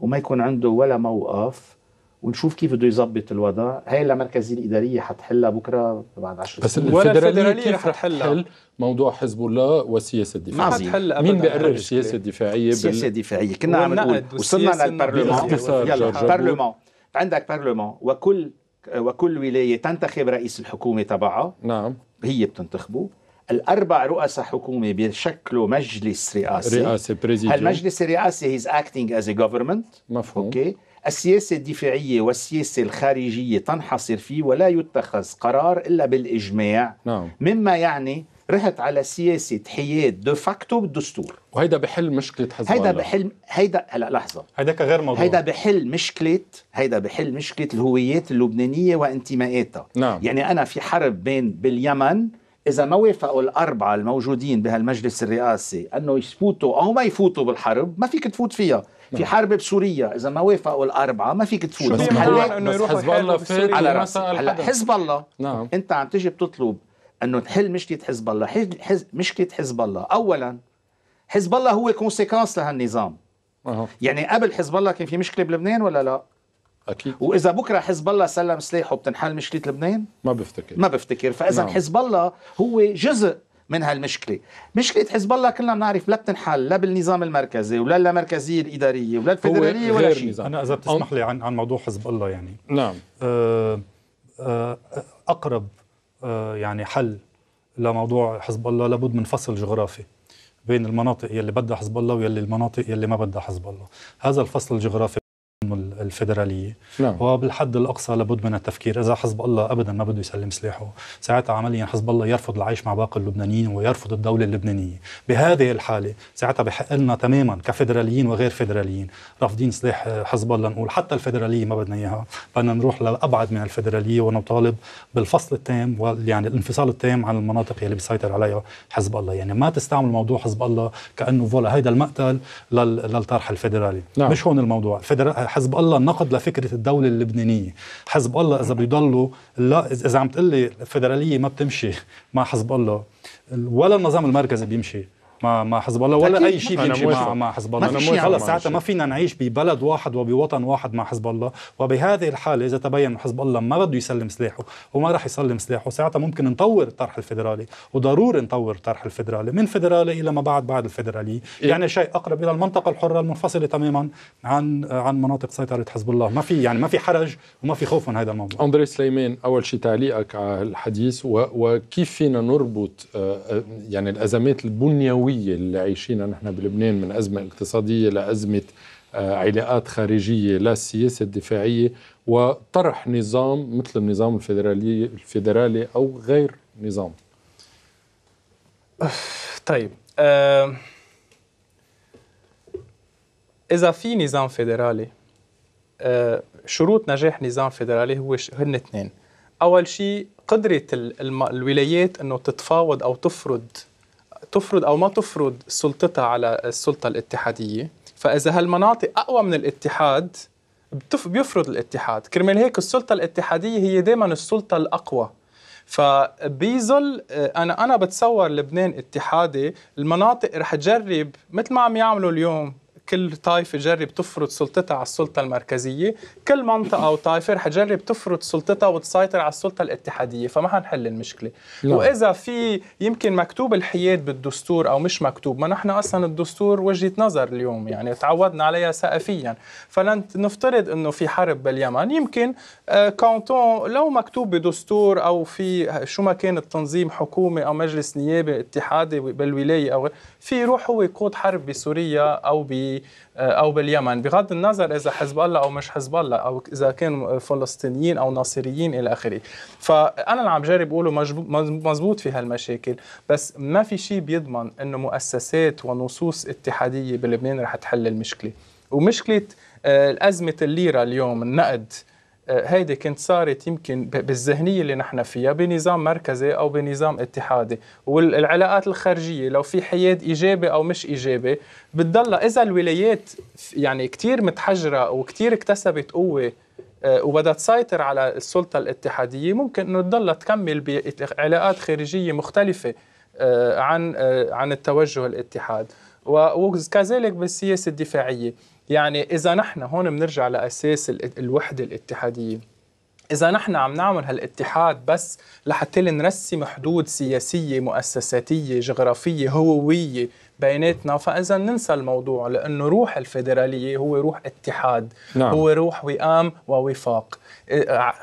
وما يكون عنده ولا موقف ونشوف كيف بده يظبط الوضع هاي المركزيه الاداريه حتحلها بكره بعد 10 بس سنين. ولا الفدراليه رح تحل موضوع حزب الله والسياسه الدفاعيه ما مين بيقرر السياسه الدفاعيه السياسه الدفاعيه كنا عم نقول وصلنا للبرلمان يلا البرلمان عندك برلمان وكل وكل ولايه تنتخب رئيس الحكومه تبعها نعم هي بتنتخبه الاربع رؤساء حكومه بيشكلوا مجلس رئاسي رئاسي بريزيدي هالمجلس الرئاسي هيز اكتنج از ا جوفرمنت مفهوم اوكي السياسة الدفاعية والسياسة الخارجية تنحصر فيه ولا يتخذ قرار إلا بالإجماع نعم. مما يعني رحت على سياسه حياد دو فاكتو بالدستور وهيدا بحل مشكله حزب الله هيدا بحل هيدا هلا لحظه هيدا كغير موضوع هيدا بحل مشكله هيدا بحل مشكله الهويات اللبنانيه وانتماءاتها نعم. يعني انا في حرب بين باليمن إذا ما وافقوا الأربعة الموجودين بهالمجلس الرئاسي أنه يفوتوا أو ما يفوتوا بالحرب ما فيك تفوت فيها في نعم. حرب بسوريا إذا ما وافقوا الأربعة ما فيك تفوت حزب الله فات على رأسي حزب الله نعم. أنت عم تجي بتطلب انه تحل مشكله حزب الله حز... مشكله حزب الله اولا حزب الله هو كونسيكونس لهالنظام أه. يعني قبل حزب الله كان في مشكله بلبنان ولا لا اكيد واذا بكره حزب الله سلم سلاحه بتنحل مشكله لبنان ما بفتكر ما بفتكر فاذا نعم. حزب الله هو جزء من هالمشكله مشكله حزب الله كلنا بنعرف لا بتنحل لا بالنظام المركزي ولا المركزيه الاداريه ولا الفدراليه ولا شيء انا اذا بتسمح لي عن عن موضوع حزب الله يعني نعم آه آه اقرب آه، يعني حل لموضوع حزب الله لابد من فصل جغرافي بين المناطق يلي بدها حزب الله ويلي المناطق يلي ما بدها حزب الله هذا الفصل الجغرافي الفيدراليه نعم. وبالحد الاقصى لابد من التفكير اذا حزب الله ابدا ما بده يسلم سلاحه ساعتها عمليا حزب الله يرفض العيش مع باقي اللبنانيين ويرفض الدوله اللبنانيه بهذه الحاله ساعتها بحق لنا تماما كفيدراليين وغير فيدراليين رافضين سلاح حزب الله نقول حتى الفيدراليه ما بدنا اياها بدنا نروح لابعد من الفيدراليه ونطالب بالفصل التام يعني الانفصال التام عن المناطق اللي بيسيطر عليها حزب الله يعني ما تستعمل موضوع حزب الله كانه فولا هيدا المقتل للطرح الفيدرالي نعم. مش هون الموضوع حزب الله النقد لفكره الدوله اللبنانيه حزب الله اذا بيضلوا لا اذا عم تقول لي الفدراليه ما بتمشي مع حزب الله ولا النظام المركزي بيمشي مع مع حزب الله ولا اي شيء بيمشي مع مع حزب الله أنا خلص ساعتها ما فينا نعيش ببلد واحد وبوطن واحد مع حزب الله وبهذه الحاله اذا تبين حزب الله ما بده يسلم سلاحه وما راح يسلم سلاحه ساعتها ممكن نطور الطرح الفيدرالي وضروري نطور الطرح الفيدرالي من فيدرالي الى ما بعد بعد الفيدراليه إيه؟ يعني شيء اقرب الى المنطقه الحره المنفصله تماما عن عن مناطق سيطره حزب الله ما في يعني ما في حرج وما في خوف من هذا الموضوع اندري سليمان اول شيء تعليقك على الحديث وكيف فينا نربط آه، آه، يعني الازمات البنيويه القوية اللي عايشينها نحن بلبنان من أزمة اقتصادية لأزمة آه، علاقات خارجية للسياسة الدفاعية وطرح نظام مثل النظام الفيدرالي, الفيدرالي أو غير نظام طيب أه إذا في نظام فيدرالي أه شروط نجاح نظام فيدرالي هو هن اثنين أول شيء قدرة الولايات أنه تتفاوض أو تفرض تفرض او ما تفرض سلطتها على السلطه الاتحاديه فاذا هالمناطق اقوى من الاتحاد بيفرض الاتحاد كرمال هيك السلطه الاتحاديه هي دائما السلطه الاقوى فبيظل آه، انا انا بتصور لبنان اتحادي المناطق رح تجرب مثل ما عم يعملوا اليوم كل طائفه جرب تفرض سلطتها على السلطه المركزيه كل منطقه او طائفه رح تجرب تفرض سلطتها وتسيطر على السلطه الاتحاديه فما حنحل المشكله لا. واذا في يمكن مكتوب الحياد بالدستور او مش مكتوب ما نحن اصلا الدستور وجهه نظر اليوم يعني تعودنا عليها ثقافيا فلنفترض انه في حرب باليمن يمكن آه، كونتون لو مكتوب بدستور او في شو ما كان التنظيم حكومي او مجلس نيابي اتحادي بالولايه او في يروح هو يقود حرب بسوريا او ب آه، او باليمن بغض النظر اذا حزب الله او مش حزب الله او اذا كانوا فلسطينيين او ناصريين الى اخره فانا اللي عم جرب اقوله مزبوط في هالمشاكل بس ما في شيء بيضمن انه مؤسسات ونصوص اتحاديه بلبنان رح تحل المشكله ومشكله آه، أزمة الليرة اليوم النقد آه، هيدي كانت صارت يمكن بالذهنية اللي نحن فيها بنظام مركزي أو بنظام اتحادي والعلاقات الخارجية لو في حياد إيجابي أو مش إيجابي بتضلها إذا الولايات يعني كتير متحجرة وكتير اكتسبت قوة آه، وبدها تسيطر على السلطة الاتحادية ممكن أنه تضلها تكمل بعلاقات خارجية مختلفة آه، عن عن التوجه الاتحاد وكذلك بالسياسة الدفاعية يعني اذا نحن هون بنرجع لاساس الوحده الاتحاديه إذا نحن عم نعمل هالاتحاد بس لحتى نرسم حدود سياسية مؤسساتية جغرافية هوية بيناتنا فإذا ننسى الموضوع لأنه روح الفيدرالية هو روح اتحاد نعم. هو روح وئام ووفاق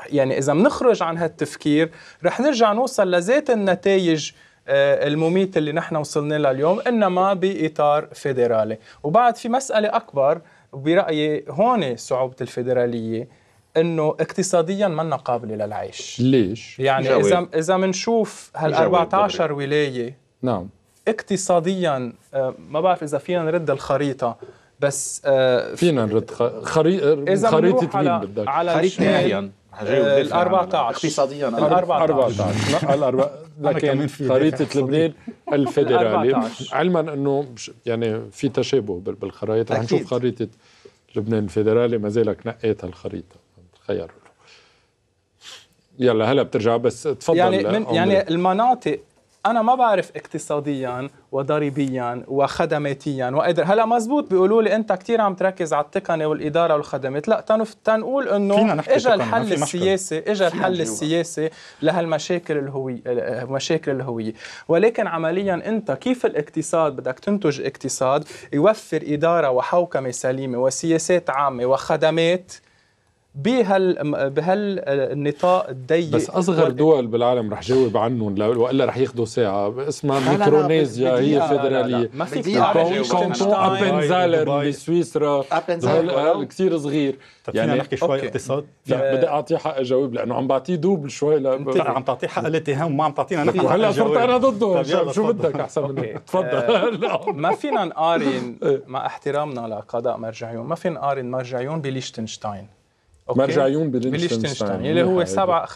يعني إذا بنخرج عن هالتفكير رح نرجع نوصل لذات النتائج آه، المميت اللي نحن وصلنا لها اليوم إنما بإطار فيدرالي وبعد في مسألة أكبر برايي هون صعوبه الفيدراليه انه اقتصاديا ما قابله للعيش ليش يعني اذا اذا بنشوف هال 14 ولايه نعم اقتصاديا آه، ما بعرف اذا فينا نرد الخريطه بس آه، فينا نرد خريطه خريطه مين بدك على خريطه آه، ال 14 اقتصاديا ال 14 لا ال 14 لكن خريطه لبنان الفيدرالي علما انه يعني في تشابه بالخرائط رح نشوف خريطه لبنان الفيدرالي ما زالك نقيت هالخريطه تخيل يلا هلا بترجع بس تفضل يعني من يعني المناطق انا ما بعرف اقتصاديا وضريبيا وخدماتيا وقدر هلا مزبوط بيقولوا لي انت كثير عم تركز على التقنيه والاداره والخدمات لا تنف تنقول انه اجى الحل السياسي اجى الحل السياسي لهالمشاكل الهويه مشاكل الهويه ولكن عمليا انت كيف الاقتصاد بدك تنتج اقتصاد يوفر اداره وحوكمه سليمه وسياسات عامه وخدمات بهال بهالنطاق الضيق بس اصغر دول بالعالم رح جاوب عنهم والا رح ياخذوا ساعه اسمها ميكرونيزيا هي فيدراليه ما فيك كونتون ابنزالر بسويسرا كثير صغير طيب يعني نحكي شوي اقتصاد لا آه، بدي اعطيه حق اجاوب لانه عم بعطيه دوبل شوي انت عم تعطيه حق الاتهام وما عم تعطينا نحن هلا صرت انا ضده شو بدك احسن مني تفضل آه، ما فينا نقارن مع احترامنا لقضاء مرجعيون ما فينا نقارن مرجعيون بليشتنشتاين أوكي. مرجع يون بلينشتنشتاين اللي هو 7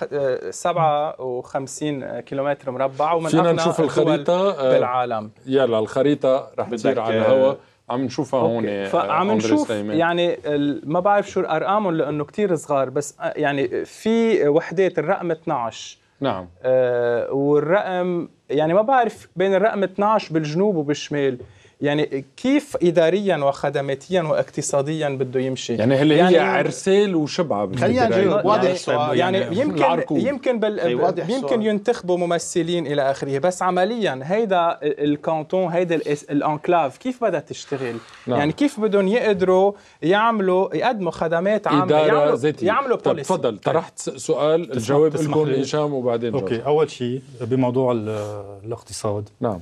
57 آه، كيلومتر مربع ومن فينا نشوف الخريطه آه، بالعالم يلا الخريطه رح تصير على آه، الهواء عم نشوفها هون فعم نشوف يعني ما بعرف شو الارقامهم لانه كتير صغار بس يعني في وحدات الرقم 12 نعم آه والرقم يعني ما بعرف بين الرقم 12 بالجنوب وبالشمال يعني كيف اداريا وخدماتيا واقتصاديا بده يمشي يعني هل يعني هي عرسال وشبعه خلينا نجاوب واضح يعني, السؤال يعني, يعني يمكن يمكن بال يمكن ينتخبوا ممثلين الى اخره بس عمليا هيدا الكانتون هيدا الانكلاف كيف بدها تشتغل نعم. يعني كيف بدهم يقدروا يعملوا يقدموا خدمات عامه إدارة يعملوا ذاتية. يعملوا تفضل طرحت طيب. سؤال الجواب لكم هشام وبعدين اوكي اول شيء بموضوع الاقتصاد نعم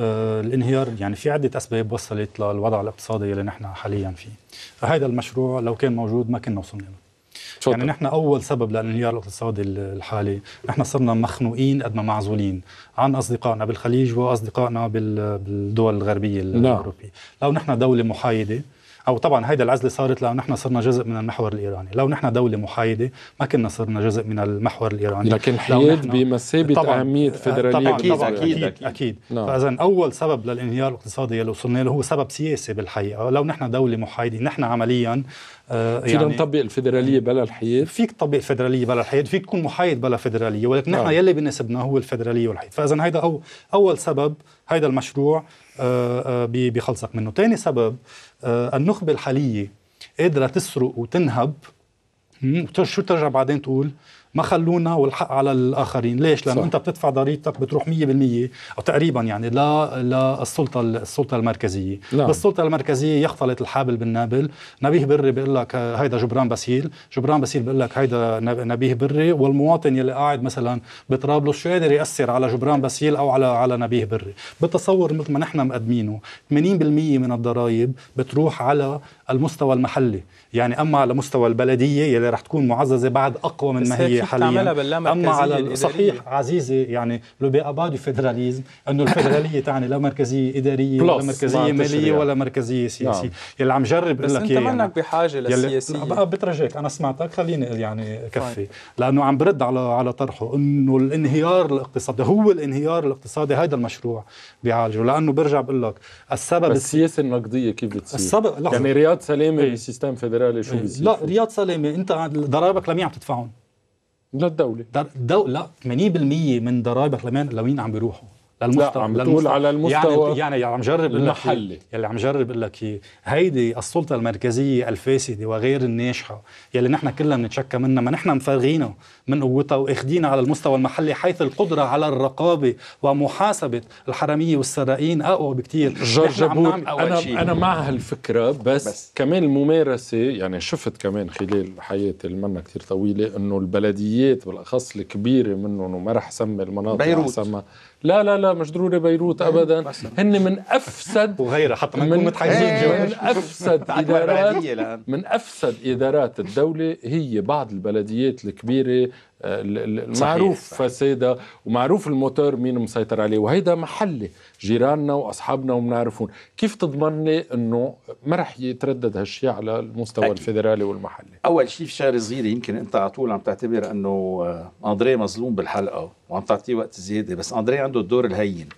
آه، الانهيار يعني في عده اسباب وصلت للوضع الاقتصادي اللي نحن حاليا فيه فهذا المشروع لو كان موجود ما كنا وصلنا له شكرا. يعني نحن اول سبب للانهيار الاقتصادي الحالي نحن صرنا مخنوقين قد ما معزولين عن اصدقائنا بالخليج واصدقائنا بالدول الغربيه نعم. الاوروبيه لو نحن دوله محايده او طبعا هيدا العزله صارت لو نحن صرنا جزء من المحور الايراني لو نحن دوله محايده ما كنا صرنا جزء من المحور الايراني لكن حياد بمثابه طبعا اهميه آه، فدراليه طبعا أكيد, اكيد اكيد نعم. فاذا اول سبب للانهيار الاقتصادي اللي وصلنا له هو سبب سياسي بالحقيقه لو نحن دوله محايده نحن عمليا آه فينا يعني نطبق الفدراليه بلا الحياد فيك تطبق الفدراليه بلا الحياد فيك تكون محايد بلا فدراليه ولكن نحن نعم. يلي بناسبنا هو الفدراليه والحياد فاذا هيدا اول سبب هيدا المشروع آه، آه، بخلصك منه تاني سبب آه، النخبة الحالية قادرة تسرق وتنهب وترجع ترجع بعدين تقول ما خلونا والحق على الاخرين ليش لانه صح. انت بتدفع ضريبتك بتروح 100% او تقريبا يعني لا للسلطه السلطه المركزيه لا. نعم. بالسلطه المركزيه يختلط الحابل بالنابل نبيه بري بيقول لك هيدا جبران باسيل جبران باسيل بيقول لك هيدا نبيه بري والمواطن يلي قاعد مثلا بطرابلس شو قادر ياثر على جبران باسيل او على على نبيه بري بتصور مثل ما نحن مقدمينه 80% من الضرائب بتروح على المستوى المحلي يعني اما على مستوى البلديه يلي رح تكون معززه بعد اقوى من ما هي حاليا اما على صحيح عزيزي يعني لو بي ابا دو فيدراليزم انه الفيدراليه تعني لا مركزيه اداريه ولا مركزيه ماليه ولا مركزيه نعم. سياسيه نعم. يلي عم جرب بس لك انت يعني منك بحاجه للسياسيه بقى بترجاك انا سمعتك خليني يعني كفي طيب. لانه عم برد على على طرحه انه الانهيار الاقتصادي هو الانهيار الاقتصادي هذا المشروع بيعالجه لانه برجع بقول لك السبب السياسه النقديه كيف بتصير السبب يعني رياض سلامه إيه. بالسيستم فيدرالي شو إيه. بيصير لا رياض سلامه انت ضرائبك لمين عم تدفعهم من الدوله لا 80% من ضرائب برلمان لوين عم بيروحوا للمستوى لا عم بتقول على يعني المستوى يعني يعني عم جرب إيه- المحلي يلي عم جرب اقول لك إيه. هيدي السلطه المركزيه الفاسده وغير الناجحه يلي نحن كلنا بنتشكى منها ما نحن مفرغينها من قوتها واخدينها على المستوى المحلي حيث القدره على الرقابه ومحاسبه الحراميه والسرائين اقوى بكثير جورج انا شيء. انا مع هالفكره بس, بس كمان الممارسه يعني شفت كمان خلال حياتي اللي منا كثير طويله انه البلديات بالاخص الكبيره منهم وما رح سمي المناطق بيروت لا لا لا مش ضروري بيروت إيه، ابدا هن من افسد وغيرها حتى ما نكون من افسد ادارات من افسد ادارات الدوله هي بعض البلديات الكبيره آه، المعروف فسادها فسادة ومعروف الموتور مين مسيطر عليه وهيدا محلي جيراننا واصحابنا وبنعرفهم كيف تضمن لي انه ما رح يتردد هالشيء على المستوى أكيد. الفيدرالي والمحلي اول شيء في شغله صغيره يمكن انت على طول عم تعتبر انه آه، اندري مظلوم بالحلقه وعم تعطيه وقت زياده بس اندري عنده الدور الهين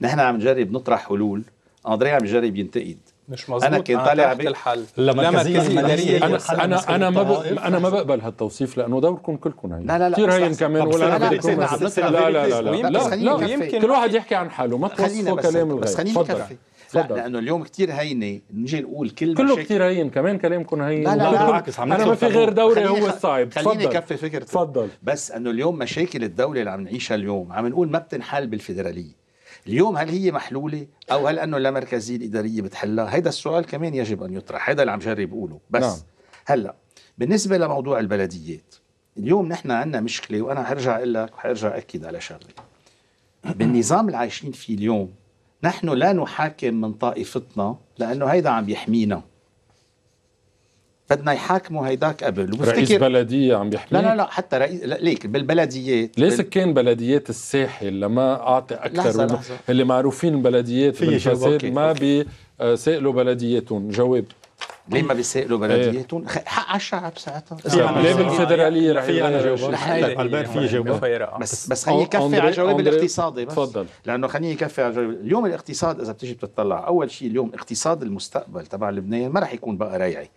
نحن عم نجرب نطرح حلول اندري عم يجرب ينتقد مش مظبوط انا كنت طالع الحل لا مركزيه المداريه انا انا انا ما انا ما بقبل هالتوصيف لانه دوركم كلكم هي لا لا لا كثير هين كمان ولا انا بدكم لا لا لا لا لا يمكن كل واحد يحكي عن حاله ما توصفوا كلام الغير بس خليني بكفي لا لانه اليوم كثير هينه نجي نقول كل كله كثير هين كمان كلامكم هين لا لا, بالعكس عم انا ما في غير دوري هو الصعب خليني كفي فكرتي تفضل بس انه اليوم مشاكل الدوله اللي عم نعيشها اليوم عم نقول ما بتنحل بالفدراليه اليوم هل هي محلوله او هل انه اللامركزية الاداريه بتحلها هيدا السؤال كمان يجب ان يطرح هذا اللي عم جرب اقوله بس نعم. هلا بالنسبه لموضوع البلديات اليوم نحن عندنا مشكله وانا هرجع اقول لك وحرجع اكد على شغله بالنظام اللي عايشين فيه اليوم نحن لا نحاكم من طائفتنا لانه هيدا عم يحمينا بدنا يحاكموا هيداك قبل وبفتكر رئيس بلديه عم يحكي لا لا لا حتى رئيس لا ليك بالبلديات ليه سكان بلديات الساحل لما اعطي اكثر لحظة وب... لحظة. اللي معروفين البلديات بالفساد ما بيسائلوا بلدياتهم جواب ليه ما بيسائلوا إيه. بلدياتهم؟ ايه. حق على الشعب ساعتها إيه، ليه بالفدرالية رح يبقى جواب؟ في جواب إيه. بس بس خليني كفي على الجواب الاقتصادي بس تفضل لانه خليني كفي على الجواب اليوم الاقتصاد اذا بتيجي بتطلع اول شيء اليوم اقتصاد المستقبل تبع لبنان ما رح يكون بقى ريعي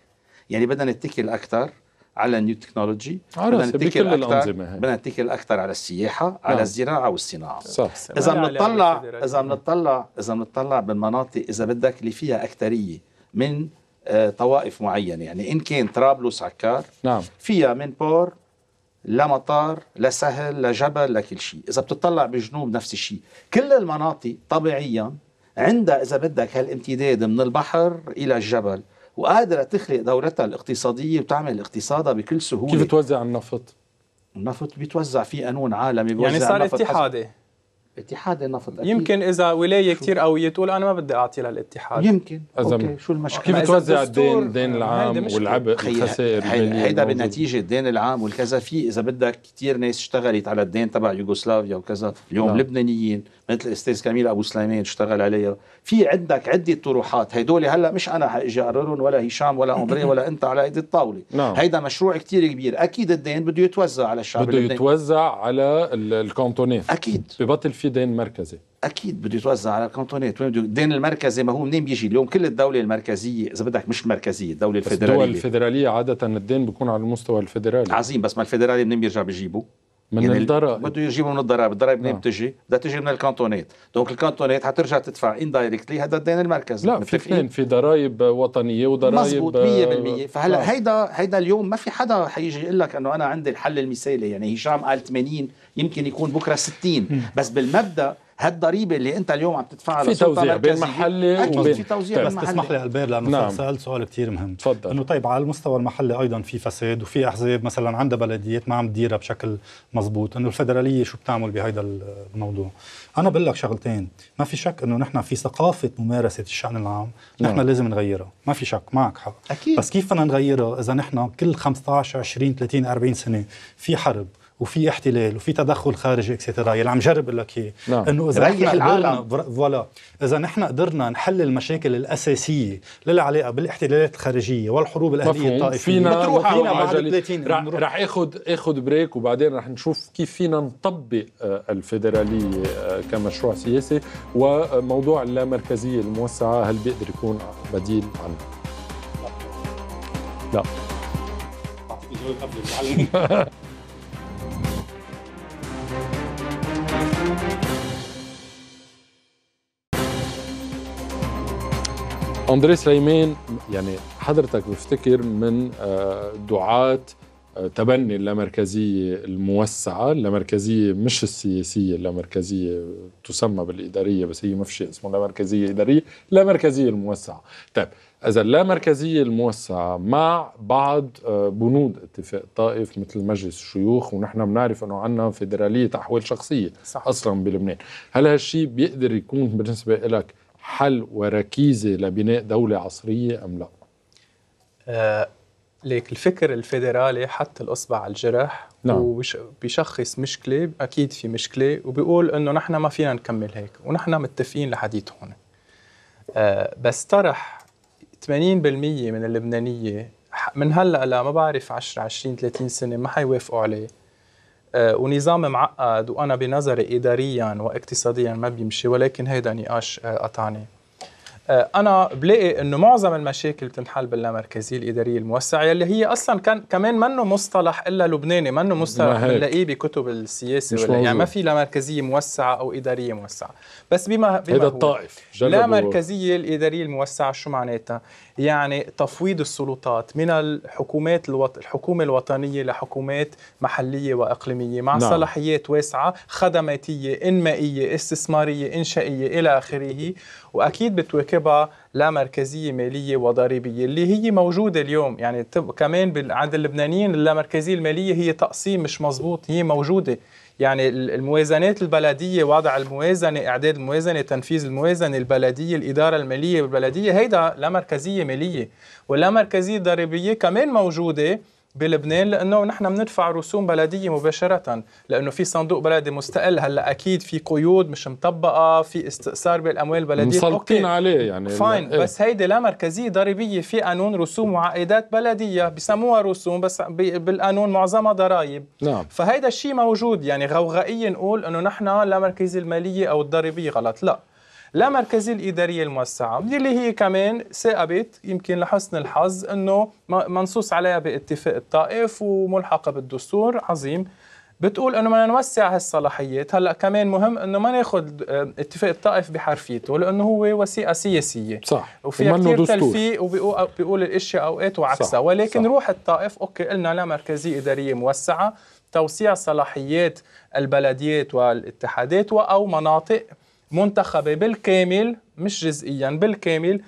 يعني بدنا نتكل اكثر على النيو تكنولوجي بدنا نتكل اكثر بدنا نتكل اكثر على السياحه نعم. على الزراعه والصناعه صح اذا بنطلع اذا بنطلع اذا بنطلع بالمناطق اذا بدك اللي فيها اكثريه من آه طوائف معينه يعني ان كان طرابلس عكار نعم فيها من بور لمطار لسهل لجبل لكل شيء اذا بتطلع بالجنوب نفس الشيء كل المناطق طبيعيا عندها اذا بدك هالامتداد من البحر الى الجبل وقادره تخلق دورتها الاقتصاديه وتعمل اقتصادها بكل سهوله كيف توزع النفط؟ النفط بيتوزع في قانون عالمي بيوزع يعني صار اتحادي اتحاد النفط أكيد. يمكن اذا ولايه كثير قويه تقول انا ما بدي اعطي للاتحاد يمكن اوكي شو المشكله كيف بتوزع الدين الدين العام والعبء الخسائر هيدا بالنتيجه الدين العام والكذا في اذا بدك كثير ناس اشتغلت على الدين تبع يوغوسلافيا وكذا اليوم لا. نعم. لبنانيين مثل الاستاذ كميل ابو سليمان اشتغل عليها في عندك عده طروحات هدول هلا مش انا حاجي اقررهم ولا هشام ولا عمري ولا انت على ايدي الطاوله نعم. هيدا مشروع كتير كبير اكيد الدين بده يتوزع على الشعب بده يتوزع على الكونتونات اكيد ببطل في دين مركزي اكيد بده يتوزع على الكونتونات وين الدين المركزي ما هو منين بيجي اليوم كل الدوله المركزيه اذا بدك مش المركزيه الدوله الفدراليه الدول الفدراليه عاده الدين بيكون على المستوى الفدرالي عظيم بس ما الفدرالي منين بيرجع بجيبه من يعني الضرائب بده يجيبوا من الضرائب، الضرائب منين آه. بتجي؟ بدها تجي من الكانتونات، دونك الكانتونات حترجع تدفع اندايركتلي هذا الدين المركزي لا في اثنين في ضرائب وطنيه وضرائب مزبوط 100% آه، فهلا آه. هيدا هيدا اليوم ما في حدا حيجي يقول لك انه انا عندي الحل المثالي يعني هشام قال 80 يمكن يكون بكره 60 بس بالمبدا هالضريبه اللي انت اليوم عم تدفعها في توزيع بين محلي اكيد وبين في توزيع بس تسمح لي البير لانه نعم. سالت سؤال كثير مهم تفضل انه طيب على المستوى المحلي ايضا في فساد وفي احزاب مثلا عندها بلديات ما عم تديرها بشكل مزبوط انه الفدراليه شو بتعمل بهيدا الموضوع انا بقول لك شغلتين ما في شك انه نحن في ثقافه ممارسه الشان العام نحن نعم. لازم نغيرها ما في شك معك حق أكيد. بس كيف بدنا نغيرها اذا نحن كل 15 20 30 40 سنه في حرب وفي احتلال وفي تدخل خارجي اكسترا يلي عم جرب لك اياه نعم. انه اذا نحن قدرنا فوالا اذا نحن قدرنا نحل المشاكل الاساسيه للعلاقة علاقه بالاحتلالات الخارجيه والحروب الاهليه الطائفيه فينا بتروح فينا بعد 30 رح, اخذ اخذ بريك وبعدين رح نشوف كيف فينا نطبق آه، الفيدراليه آه، كمشروع سياسي وموضوع اللامركزيه الموسعه هل بيقدر يكون بديل عنه لا, لا. أندري سليمان يعني حضرتك بفتكر من آه، دعاة آه، تبني اللامركزية الموسعة اللامركزية مش السياسية اللامركزية تسمى بالإدارية بس هي ما في شيء اسمه اللامركزية إدارية اللامركزية الموسعة طيب إذا اللامركزية الموسعة مع بعض آه، بنود اتفاق طائف مثل مجلس الشيوخ ونحن بنعرف أنه عندنا فيدرالية أحوال شخصية صح. أصلا بلبنان هل هالشيء بيقدر يكون بالنسبة لك حل وركيزه لبناء دوله عصريه ام لا؟ آه ليك الفكر الفيدرالي حط الاصبع على الجرح نعم. وبيشخص مشكله اكيد في مشكله وبيقول انه نحن ما فينا نكمل هيك ونحن متفقين لحديث هون آه بس طرح 80% من اللبنانيه من هلا لا ما بعرف 10 20 30 سنه ما حيوافقوا عليه آه، ونظام معقد وانا بنظري اداريا واقتصاديا ما بيمشي ولكن هيدا نقاش آه، قطعني آه، انا بلاقي انه معظم المشاكل بتنحل باللامركزيه الاداريه الموسعه يلي هي اصلا كان كمان منه مصطلح الا لبناني منه مصطلح بنلاقيه بكتب السياسه ولا يعني ما في لا مركزيه موسعه او اداريه موسعه بس بما بما هذا الطائف لا مركزيه الاداريه الموسعه شو معناتها يعني تفويض السلطات من الحكومات الوط... الحكومة الوطنية لحكومات محلية وإقليمية مع نعم. صلاحيات واسعة خدماتية إنمائية استثمارية إنشائية إلى آخره وأكيد بتواكبها لا مركزية مالية وضريبية اللي هي موجودة اليوم يعني كمان عند اللبنانيين اللامركزية المالية هي تقسيم مش مزبوط هي موجودة يعني الموازنات البلدية وضع الموازنة إعداد الموازنة تنفيذ الموازنة البلدية الإدارة المالية والبلدية هيدا لا مركزية مالية ولا مركزية ضريبية كمان موجودة بلبنان لانه نحن بندفع رسوم بلديه مباشره لانه في صندوق بلدي مستقل هلا اكيد في قيود مش مطبقه في استئثار بالاموال البلديه مسلطين عليه يعني فاين إيه؟ بس هيدي لا مركزيه ضريبيه في قانون رسوم وعائدات بلديه بسموها رسوم بس بالقانون معظمها ضرائب نعم فهيدا الشيء موجود يعني غوغائيا نقول انه نحن لا مركزيه الماليه او الضريبيه غلط لا لا مركزي الإدارية الموسعة اللي هي كمان سابت يمكن لحسن الحظ أنه منصوص عليها باتفاق الطائف وملحقة بالدستور عظيم بتقول انه بدنا نوسع هالصلاحيات هلا كمان مهم انه ما ناخذ آه، اتفاق الطائف بحرفيته لانه هو وثيقه سياسيه صح وفي كثير تلفيق وبيقول الاشياء اوقات وعكسها ولكن صح. روح الطائف اوكي قلنا لا مركزيه اداريه موسعه توسيع صلاحيات البلديات والاتحادات او مناطق منتخبة بالكامل مش جزئيا بالكامل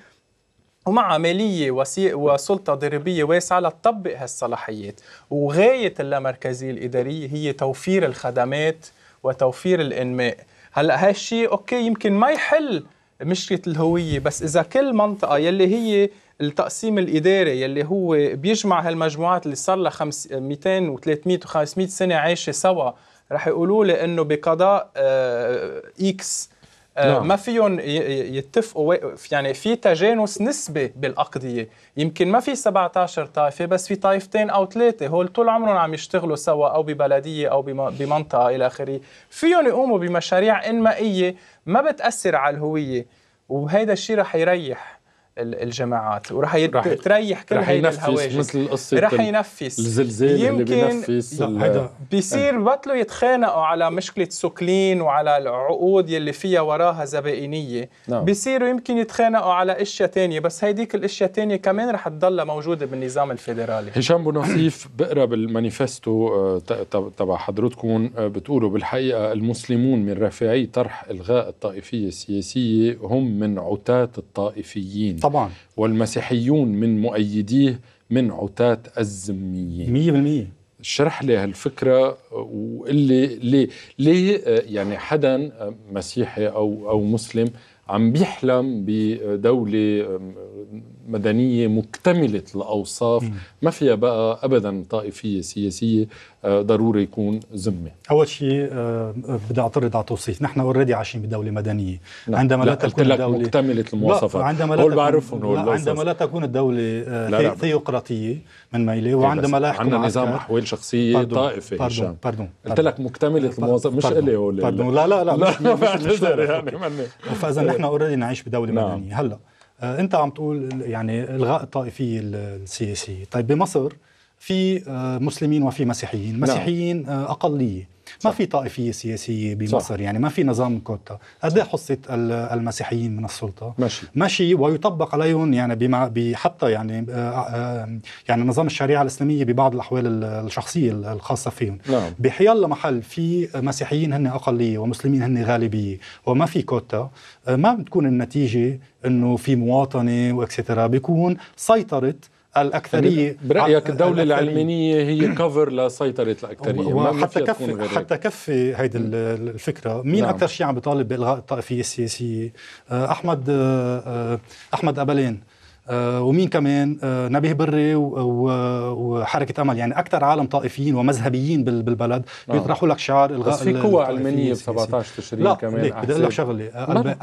ومع عملية وسلطة ضريبية واسعة لتطبق هالصلاحيات وغاية اللامركزية الإدارية هي توفير الخدمات وتوفير الإنماء هلا هالشيء اوكي يمكن ما يحل مشكله الهويه بس اذا كل منطقه يلي هي التقسيم الاداري يلي هو بيجمع هالمجموعات اللي صار لها 200 و300 و500 سنه عايشه سوا رح يقولوا لي انه بقضاء آه، اكس آه، نعم. ما فيهم يتفقوا يعني في تجانس نسبي بالاقضيه يمكن ما في 17 طائفه بس في طائفتين او ثلاثه هول طول عمرهم عم يشتغلوا سوا او ببلديه او بمنطقه الى اخره فيهم يقوموا بمشاريع انمائيه ما بتاثر على الهويه وهذا الشيء رح يريح الجماعات وراح يت... رح تريح كل رح ينفس مثل القصه رح ينفس الزلزال اللي بينفس ال... بيصير إيه. بطلوا يتخانقوا على مشكله سوكلين وعلى العقود يلي فيها وراها زبائنيه نعم. بيصيروا يمكن يتخانقوا على اشياء تانية بس هيديك الاشياء تانية كمان رح تضلها موجوده بالنظام الفيدرالي هشام نصيف بقرا بالمانيفستو آه، تبع حضرتكم آه، بتقولوا بالحقيقه المسلمون من رافعي طرح الغاء الطائفيه السياسيه هم من عتاة الطائفيين طبعا والمسيحيون من مؤيديه من عتاة الزميين 100% شرح لي هالفكرة وقل لي ليه ليه يعني حدا مسيحي أو أو مسلم عم بيحلم بدولة مدنيه مكتمله الاوصاف ما فيها بقى ابدا طائفيه سياسيه آه، ضروري يكون ذمه اول شيء آه، بدي اعترض على التوصيف نحن اوريدي عايشين بدوله مدنيه لا. نعم. عندما لا, لا تكون لك الدوله مكتمله المواصفات لا. عندما لا, تكون... لا. عندما لا تكون الدوله آه، ثيوقراطيه من ميلي إيه، وعندما لا يحكم عندنا نظام احوال شخصيه طائفي باردون باردون قلت لك مكتمله المواصفات مش الي هو لا لا لا لا بعتذر يعني فاذا نحن اوريدي نعيش بدوله نعم. مدنيه هلا آه، انت عم تقول يعني الغاء الطائفيه السياسيه طيب بمصر في آه، مسلمين وفي مسيحيين نعم. مسيحيين آه، اقليه ما في طائفيه سياسيه بمصر صح. يعني ما في نظام كوتا قد ايه حصه المسيحيين من السلطه ماشي ماشي ويطبق عليهم يعني بما حتى يعني آه، آه، يعني نظام الشريعه الاسلاميه ببعض الاحوال الشخصيه الخاصه فيهم نعم. بحيال محل في مسيحيين هن اقليه ومسلمين هن غالبيه وما في كوتا آه، ما بتكون النتيجه انه في مواطنه واكسترا بيكون سيطرت الاكثريه يعني برايك الدوله العلمانيه هي كفر لسيطره الاكثريه حتى كفي حتى كفي هيدي الفكره مين نعم. اكثر شيء عم بيطالب بالغاء الطائفيه السياسيه آه، احمد آه، آه، احمد ابلين آه، ومين كمان آه، نبيه بري وحركه امل يعني اكثر عالم طائفيين ومذهبيين بالبلد آه. بيطرحوا لك شعار الغاء بس في قوى علمانيه ب 17 تشرين لا كمان لا بدي اقول لك شغله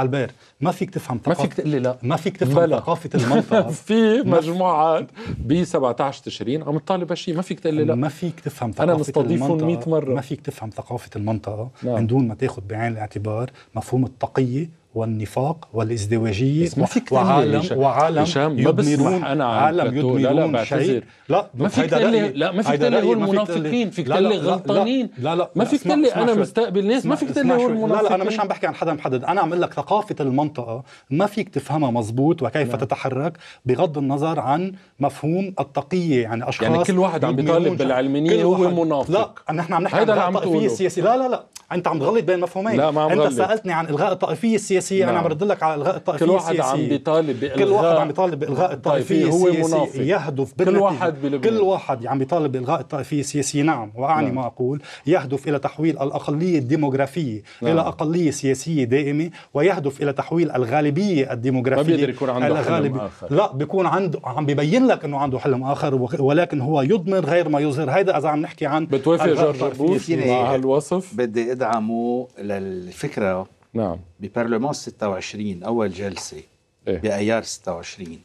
البير ما فيك تفهم ما فيك تقول لي لا ما فيك تفهم بلا. ثقافه المنطقه في مجموعات ب 17 تشرين عم تطالب هالشيء ما فيك تقول لي لا ما فيك تفهم ثقافه انا مستضيفهم 100 مره ما فيك تفهم ثقافه المنطقه نعم. من دون ما تاخذ بعين الاعتبار مفهوم التقيه والنفاق والازدواجيه إيه، ما فيك وعالم وعالم ما يدمرون انا عالم يدمرون لا شيء لا ما فيك تقول لا ما فيك تقول هو المنافقين فيك تقول غلطانين لا لا ما فيك تقول انا مستقبل ناس ما فيك تقول هو المنافقين لا لا انا مش عم بحكي عن حدا محدد انا عم اقول لك ثقافه المنطقه ما فيك تفهمها مزبوط وكيف نعم. تتحرك بغض النظر عن مفهوم التقيه يعني اشخاص يعني كل واحد عم بيطالب بالعلمانيه هو منافق لا نحن عم نحكي عن الطائفيه السياسيه لا لا لا انت عم تغلط بين مفهومين انت سالتني عن الغاء الطائفيه السياسيه السياسيه نعم. انا عم برد لك على الغاء الطائفيه كل واحد السياسية. عم بيطالب بإلغاء كل واحد عم بيطالب بإلغاء الطائفيه السياسيه هو منافق. يهدف بالنتيجة. كل واحد بلبنان. كل واحد عم بيطالب بإلغاء الطائفيه السياسيه نعم واعني نعم. ما اقول يهدف الى تحويل الاقليه الديموغرافيه نعم. الى اقليه سياسيه دائمه ويهدف الى تحويل الغالبيه الديموغرافيه ما بيقدر يكون عنده الغالب... حلم اخر لا بيكون عنده عم ببين لك انه عنده حلم اخر ولكن هو يضمر غير ما يظهر هيدا اذا عم نحكي عن بتوافق جورج بوش مع هالوصف بدي ادعمه للفكره نعم ببرلمان 26 اول جلسه إيه؟ بايار 26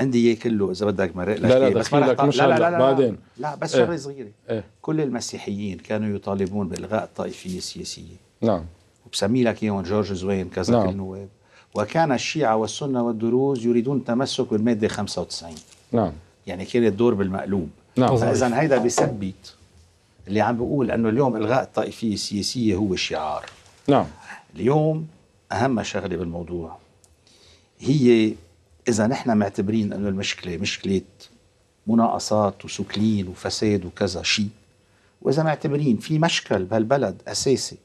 عندي اياه كله اذا بدك مرق لك لا لا بس لك مش لا لا, لا, لا, بعدين لا بس شغله إيه؟ صغيره إيه؟ كل المسيحيين كانوا يطالبون بالغاء الطائفيه السياسيه نعم وبسمي لك اياهم جورج زوين كذا نعم. النواب وكان الشيعة والسنة والدروز يريدون التمسك بالمادة 95 نعم يعني كان الدور بالمقلوب نعم فإذا هيدا بيثبت اللي عم بيقول أنه اليوم إلغاء الطائفية السياسية هو الشعار نعم اليوم أهم شغلة بالموضوع هي إذا نحن معتبرين أنه المشكلة مشكلة مناقصات وسكلين وفساد وكذا شيء وإذا معتبرين في مشكل بهالبلد أساسي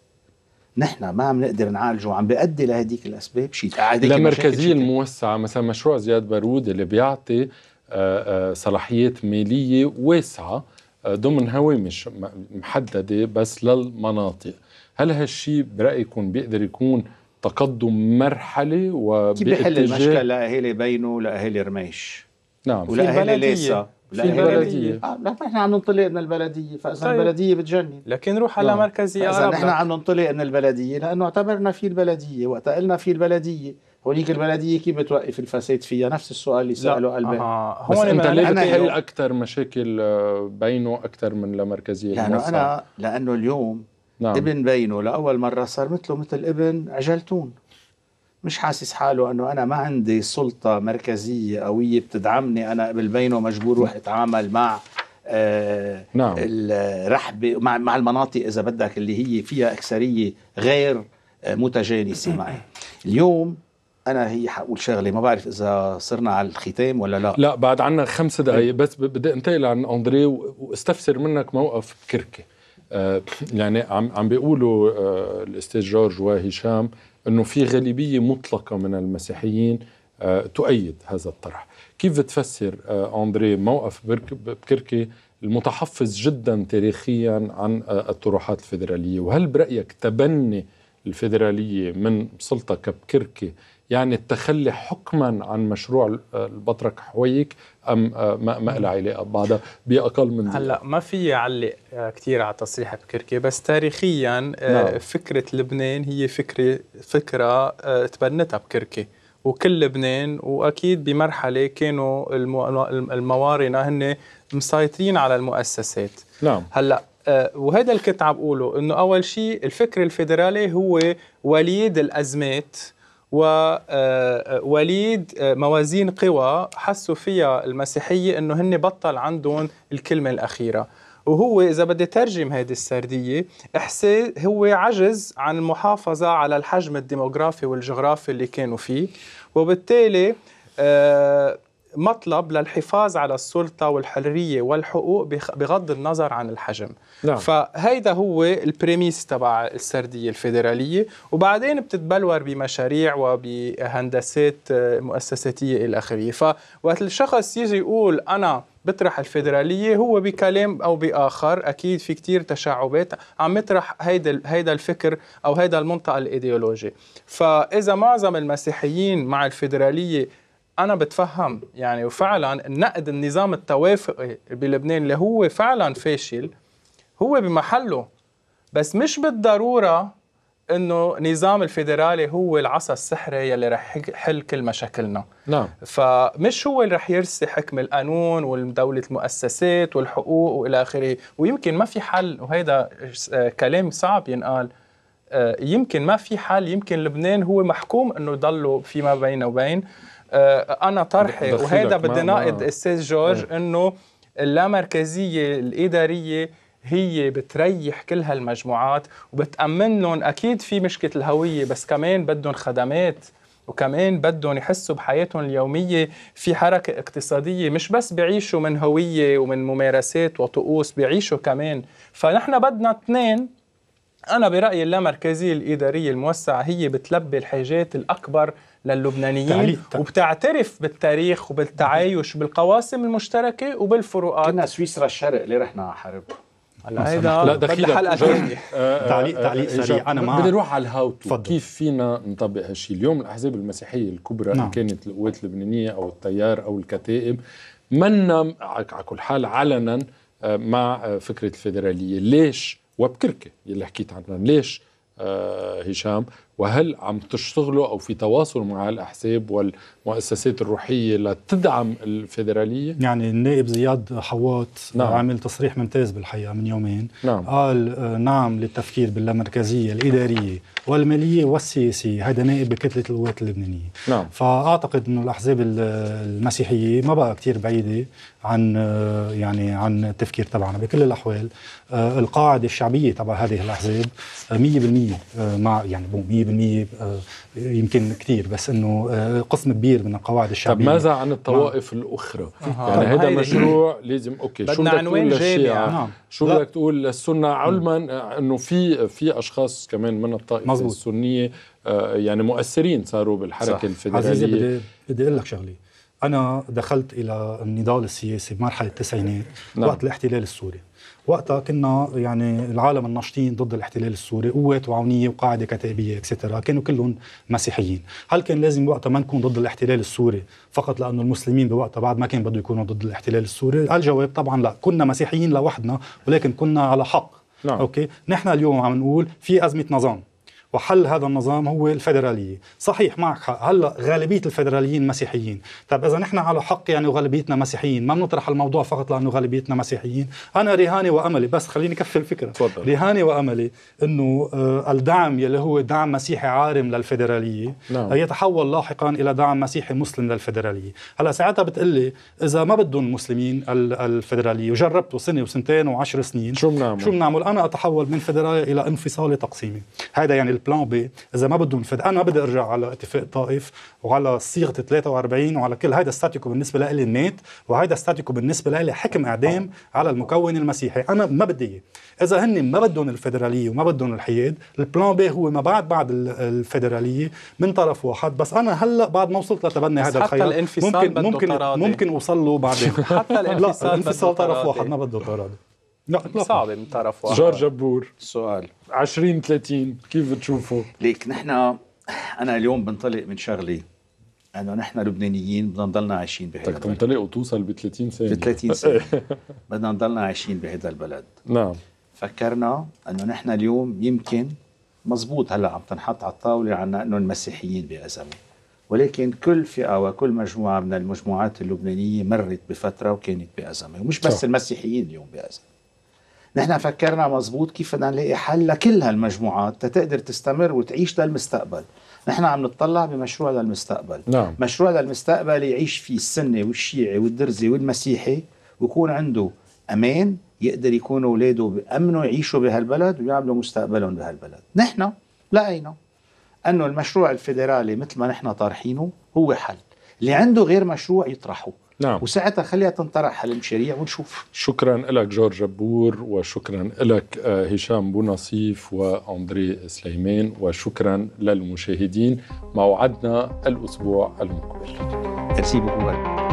نحن ما عم نقدر نعالجه وعم بيؤدي لهديك الاسباب شيء لمركزيه موسعه مثلا مشروع زياد بارود اللي بيعطي آه، آه، صلاحيات ماليه واسعه آه، ضمن هوامش محدده بس للمناطق هل هالشيء برايكم بيقدر يكون تقدم مرحله و كيف المشكله لاهالي بينو لاهالي رميش نعم ولاهالي ليسا في البلدية آه نحن عم ننطلق من البلدية فإذا طيب. البلدية بتجنن لكن روح على مركزية إذا نحن عم ننطلق من البلدية لأنه اعتبرنا في البلدية وقت قلنا في البلدية هونيك البلدية كيف بتوقف الفساد فيها نفس السؤال اللي سأله قلبي آه. بس أنت ليه بتحل أكثر مشاكل بينه أكثر من لمركزية لأنه أنا لأنه اليوم نعم. ابن بينه لأول مرة صار مثله مثل ابن عجلتون مش حاسس حاله أنه أنا ما عندي سلطة مركزية قوية بتدعمني أنا ابن بينه مجبور روح أتعامل مع آه نعم. الرحبة مع, مع المناطق إذا بدك اللي هي فيها أكثرية غير آه، متجانسة معي اليوم انا هي حقول شغله ما بعرف اذا صرنا على الختام ولا لا لا بعد عنا خمس دقائق بس بدي انتقل عن اندري واستفسر منك موقف كركي آه، يعني عم عم بيقولوا آه، الاستاذ جورج وهشام انه في غالبيه مطلقه من المسيحيين آه، تؤيد هذا الطرح كيف بتفسر اندري موقف بكركي المتحفظ جدا تاريخيا عن الطروحات الفيدراليه وهل برايك تبني الفيدراليه من سلطه كبكركي يعني التخلي حكما عن مشروع البطرك حويك ام آه، ما, ما لها علاقه ببعضها باقل من هلا ما في علق آه، كثير على تصريح بكركي بس تاريخيا آه، نعم. فكره لبنان هي فكره فكره تبنتها بكركي وكل لبنان واكيد بمرحله كانوا الموارنه هن مسيطرين على المؤسسات نعم هلا وهذا اللي كنت عم بقوله انه اول شيء الفكر الفيدرالي هو وليد الازمات ووليد آه، آه، موازين قوى حسوا فيها المسيحية أنه هن بطل عندهم الكلمة الأخيرة وهو إذا بدي ترجم هذه السردية إحساس هو عجز عن المحافظة على الحجم الديموغرافي والجغرافي اللي كانوا فيه وبالتالي آه مطلب للحفاظ على السلطه والحريه والحقوق بغض النظر عن الحجم نعم. فهيدا هو البريميس تبع السرديه الفيدراليه وبعدين بتتبلور بمشاريع وبهندسات مؤسساتيه الى اخره فوقت الشخص يجي يقول انا بطرح الفيدرالية هو بكلام أو بآخر أكيد في كتير تشعبات عم يطرح هيدا, هيدا الفكر أو هيدا المنطقة الإيديولوجي فإذا معظم المسيحيين مع الفيدرالية انا بتفهم يعني وفعلا نقد النظام التوافقي بلبنان اللي هو فعلا فاشل هو بمحله بس مش بالضروره انه نظام الفيدرالي هو العصا السحري يلي رح يحل كل مشاكلنا نعم فمش هو اللي رح يرسي حكم القانون والدولة المؤسسات والحقوق والى اخره ويمكن ما في حل وهذا كلام صعب ينقال آه، يمكن ما في حل يمكن لبنان هو محكوم انه يضلوا فيما بين وبين آه، انا طرحي وهذا بدي ناقد استاذ جورج إيه. انه اللامركزيه الاداريه هي بتريح كل هالمجموعات وبتأمن لهم أكيد في مشكلة الهوية بس كمان بدهم خدمات وكمان بدهم يحسوا بحياتهم اليومية في حركة اقتصادية مش بس بيعيشوا من هوية ومن ممارسات وطقوس بيعيشوا كمان فنحن بدنا اثنين أنا برأيي اللامركزية الإدارية الموسعة هي بتلبي الحاجات الأكبر للبنانيين وبتعترف بالتاريخ وبالتعايش بالقواسم المشتركه وبالفروقات كنا سويسرا الشرق ليه رحنا على حرب هلا هيدا لا دخيلك حلقه ثانيه آه، آه، تعليق آه، تعليق سريع انا ما بدي اروح على الهاو تو كيف فينا نطبق هالشيء اليوم الاحزاب المسيحيه الكبرى نعم. ان كانت القوات اللبنانيه او التيار او الكتائب منا على كل حال علنا مع فكره الفيدراليه ليش وبكركه اللي حكيت عنها ليش هشام وهل عم تشتغلوا او في تواصل مع الاحزاب والمؤسسات الروحيه لتدعم الفيدراليه؟ يعني النائب زياد حوات نعم. عمل تصريح ممتاز بالحقيقه من يومين نعم. قال آه، نعم للتفكير باللامركزيه الاداريه والماليه والسياسيه هذا نائب بكتله القوات اللبنانيه نعم. فاعتقد أن الاحزاب المسيحيه ما بقى كتير بعيده عن يعني عن التفكير تبعنا بكل الاحوال آه، القاعده الشعبيه تبع هذه الاحزاب 100% آه، آه، مع يعني 100% يمكن كثير بس انه آه، قسم كبير من القواعد الشعبيه طب ماذا عن الطوائف ما الاخرى؟ آه. يعني هذا مشروع لازم اوكي شو بدك تقول للشيعه؟ نعم. شو بدك تقول للسنه علما آه، انه في في اشخاص كمان من الطائفه مزبوط. السنيه آه، يعني مؤثرين صاروا بالحركه صح. الفيدراليه عزيزي بدي بدي اقول لك شغله انا دخلت الى النضال السياسي بمرحله التسعينات نعم. وقت الاحتلال السوري وقتها كنا يعني العالم الناشطين ضد الاحتلال السوري قوات وعونيه وقاعده كتائبيه اكسترا كانوا كلهم مسيحيين هل كان لازم وقتها ما نكون ضد الاحتلال السوري فقط لانه المسلمين بوقتها بعد ما كان بده يكونوا ضد الاحتلال السوري الجواب طبعا لا كنا مسيحيين لوحدنا ولكن كنا على حق نعم. اوكي نحن اليوم عم نقول في ازمه نظام وحل هذا النظام هو الفدراليه صحيح معك حق هلا غالبيه الفدراليين مسيحيين طب اذا نحن على حق يعني وغالبيتنا مسيحيين ما بنطرح الموضوع فقط لانه غالبيتنا مسيحيين انا رهاني واملي بس خليني كفي الفكره تفضل. رهاني واملي انه آه، الدعم يلي هو دعم مسيحي عارم للفدراليه نعم. يتحول لاحقا الى دعم مسيحي مسلم للفدراليه هلا ساعتها بتقلي اذا ما بدهم المسلمين الفدراليه وجربته سنه وسنتين وعشر سنين شو بنعمل شو بنعمل انا اتحول من فدرالي الى انفصالي تقسيمي هذا يعني البلان بي اذا ما بدهم فد انا بدي ارجع على اتفاق طائف وعلى صيغه 43 وعلى كل هيدا ستاتيكو بالنسبه لي النات وهيدا ستاتيكو بالنسبه لي حكم اعدام على المكون المسيحي انا ما بدي اذا هن ما بدهم الفدراليه وما بدهم الحياد البلان بي هو ما بعد بعد الفدراليه من طرف واحد بس انا هلا بعد ما وصلت لتبني هذا الخيار ممكن ممكن ممكن اوصل له بعدين حتى الانفصال لا الانفصال طرف واحد ما بده تراضي لا صعبه من طرف واحد جار جبور سؤال 20 30 كيف بتشوفوا؟ ليك نحن انا اليوم بنطلق من شغلي انه نحن لبنانيين بدنا نضلنا عايشين بهذا بدك تنطلق وتوصل ب 30 سنه ب 30 سنه بدنا نضلنا عايشين بهذا البلد نعم فكرنا انه نحن اليوم يمكن مزبوط هلا عم تنحط على الطاوله عنا انه المسيحيين بأزمه ولكن كل فئه وكل مجموعه من المجموعات اللبنانيه مرت بفتره وكانت بأزمه ومش بس صح. المسيحيين اليوم بأزمه نحن فكرنا مزبوط كيف بدنا نلاقي حل لكل هالمجموعات تتقدر تستمر وتعيش للمستقبل نحن عم نتطلع بمشروع للمستقبل نعم. مشروع للمستقبل يعيش فيه السني والشيعي والدرزي والمسيحي ويكون عنده امان يقدر يكون اولاده بامنوا يعيشوا بهالبلد ويعملوا مستقبلهم بهالبلد نحن لقينا انه المشروع الفيدرالي مثل ما نحن طارحينه هو حل اللي عنده غير مشروع يطرحه نعم وساعتها خليها تنطرح هالمشاريع ونشوف شكرا لك جورج جبور وشكرا لك آه، هشام بونصيف واندري سليمان وشكرا للمشاهدين موعدنا الاسبوع المقبل Merci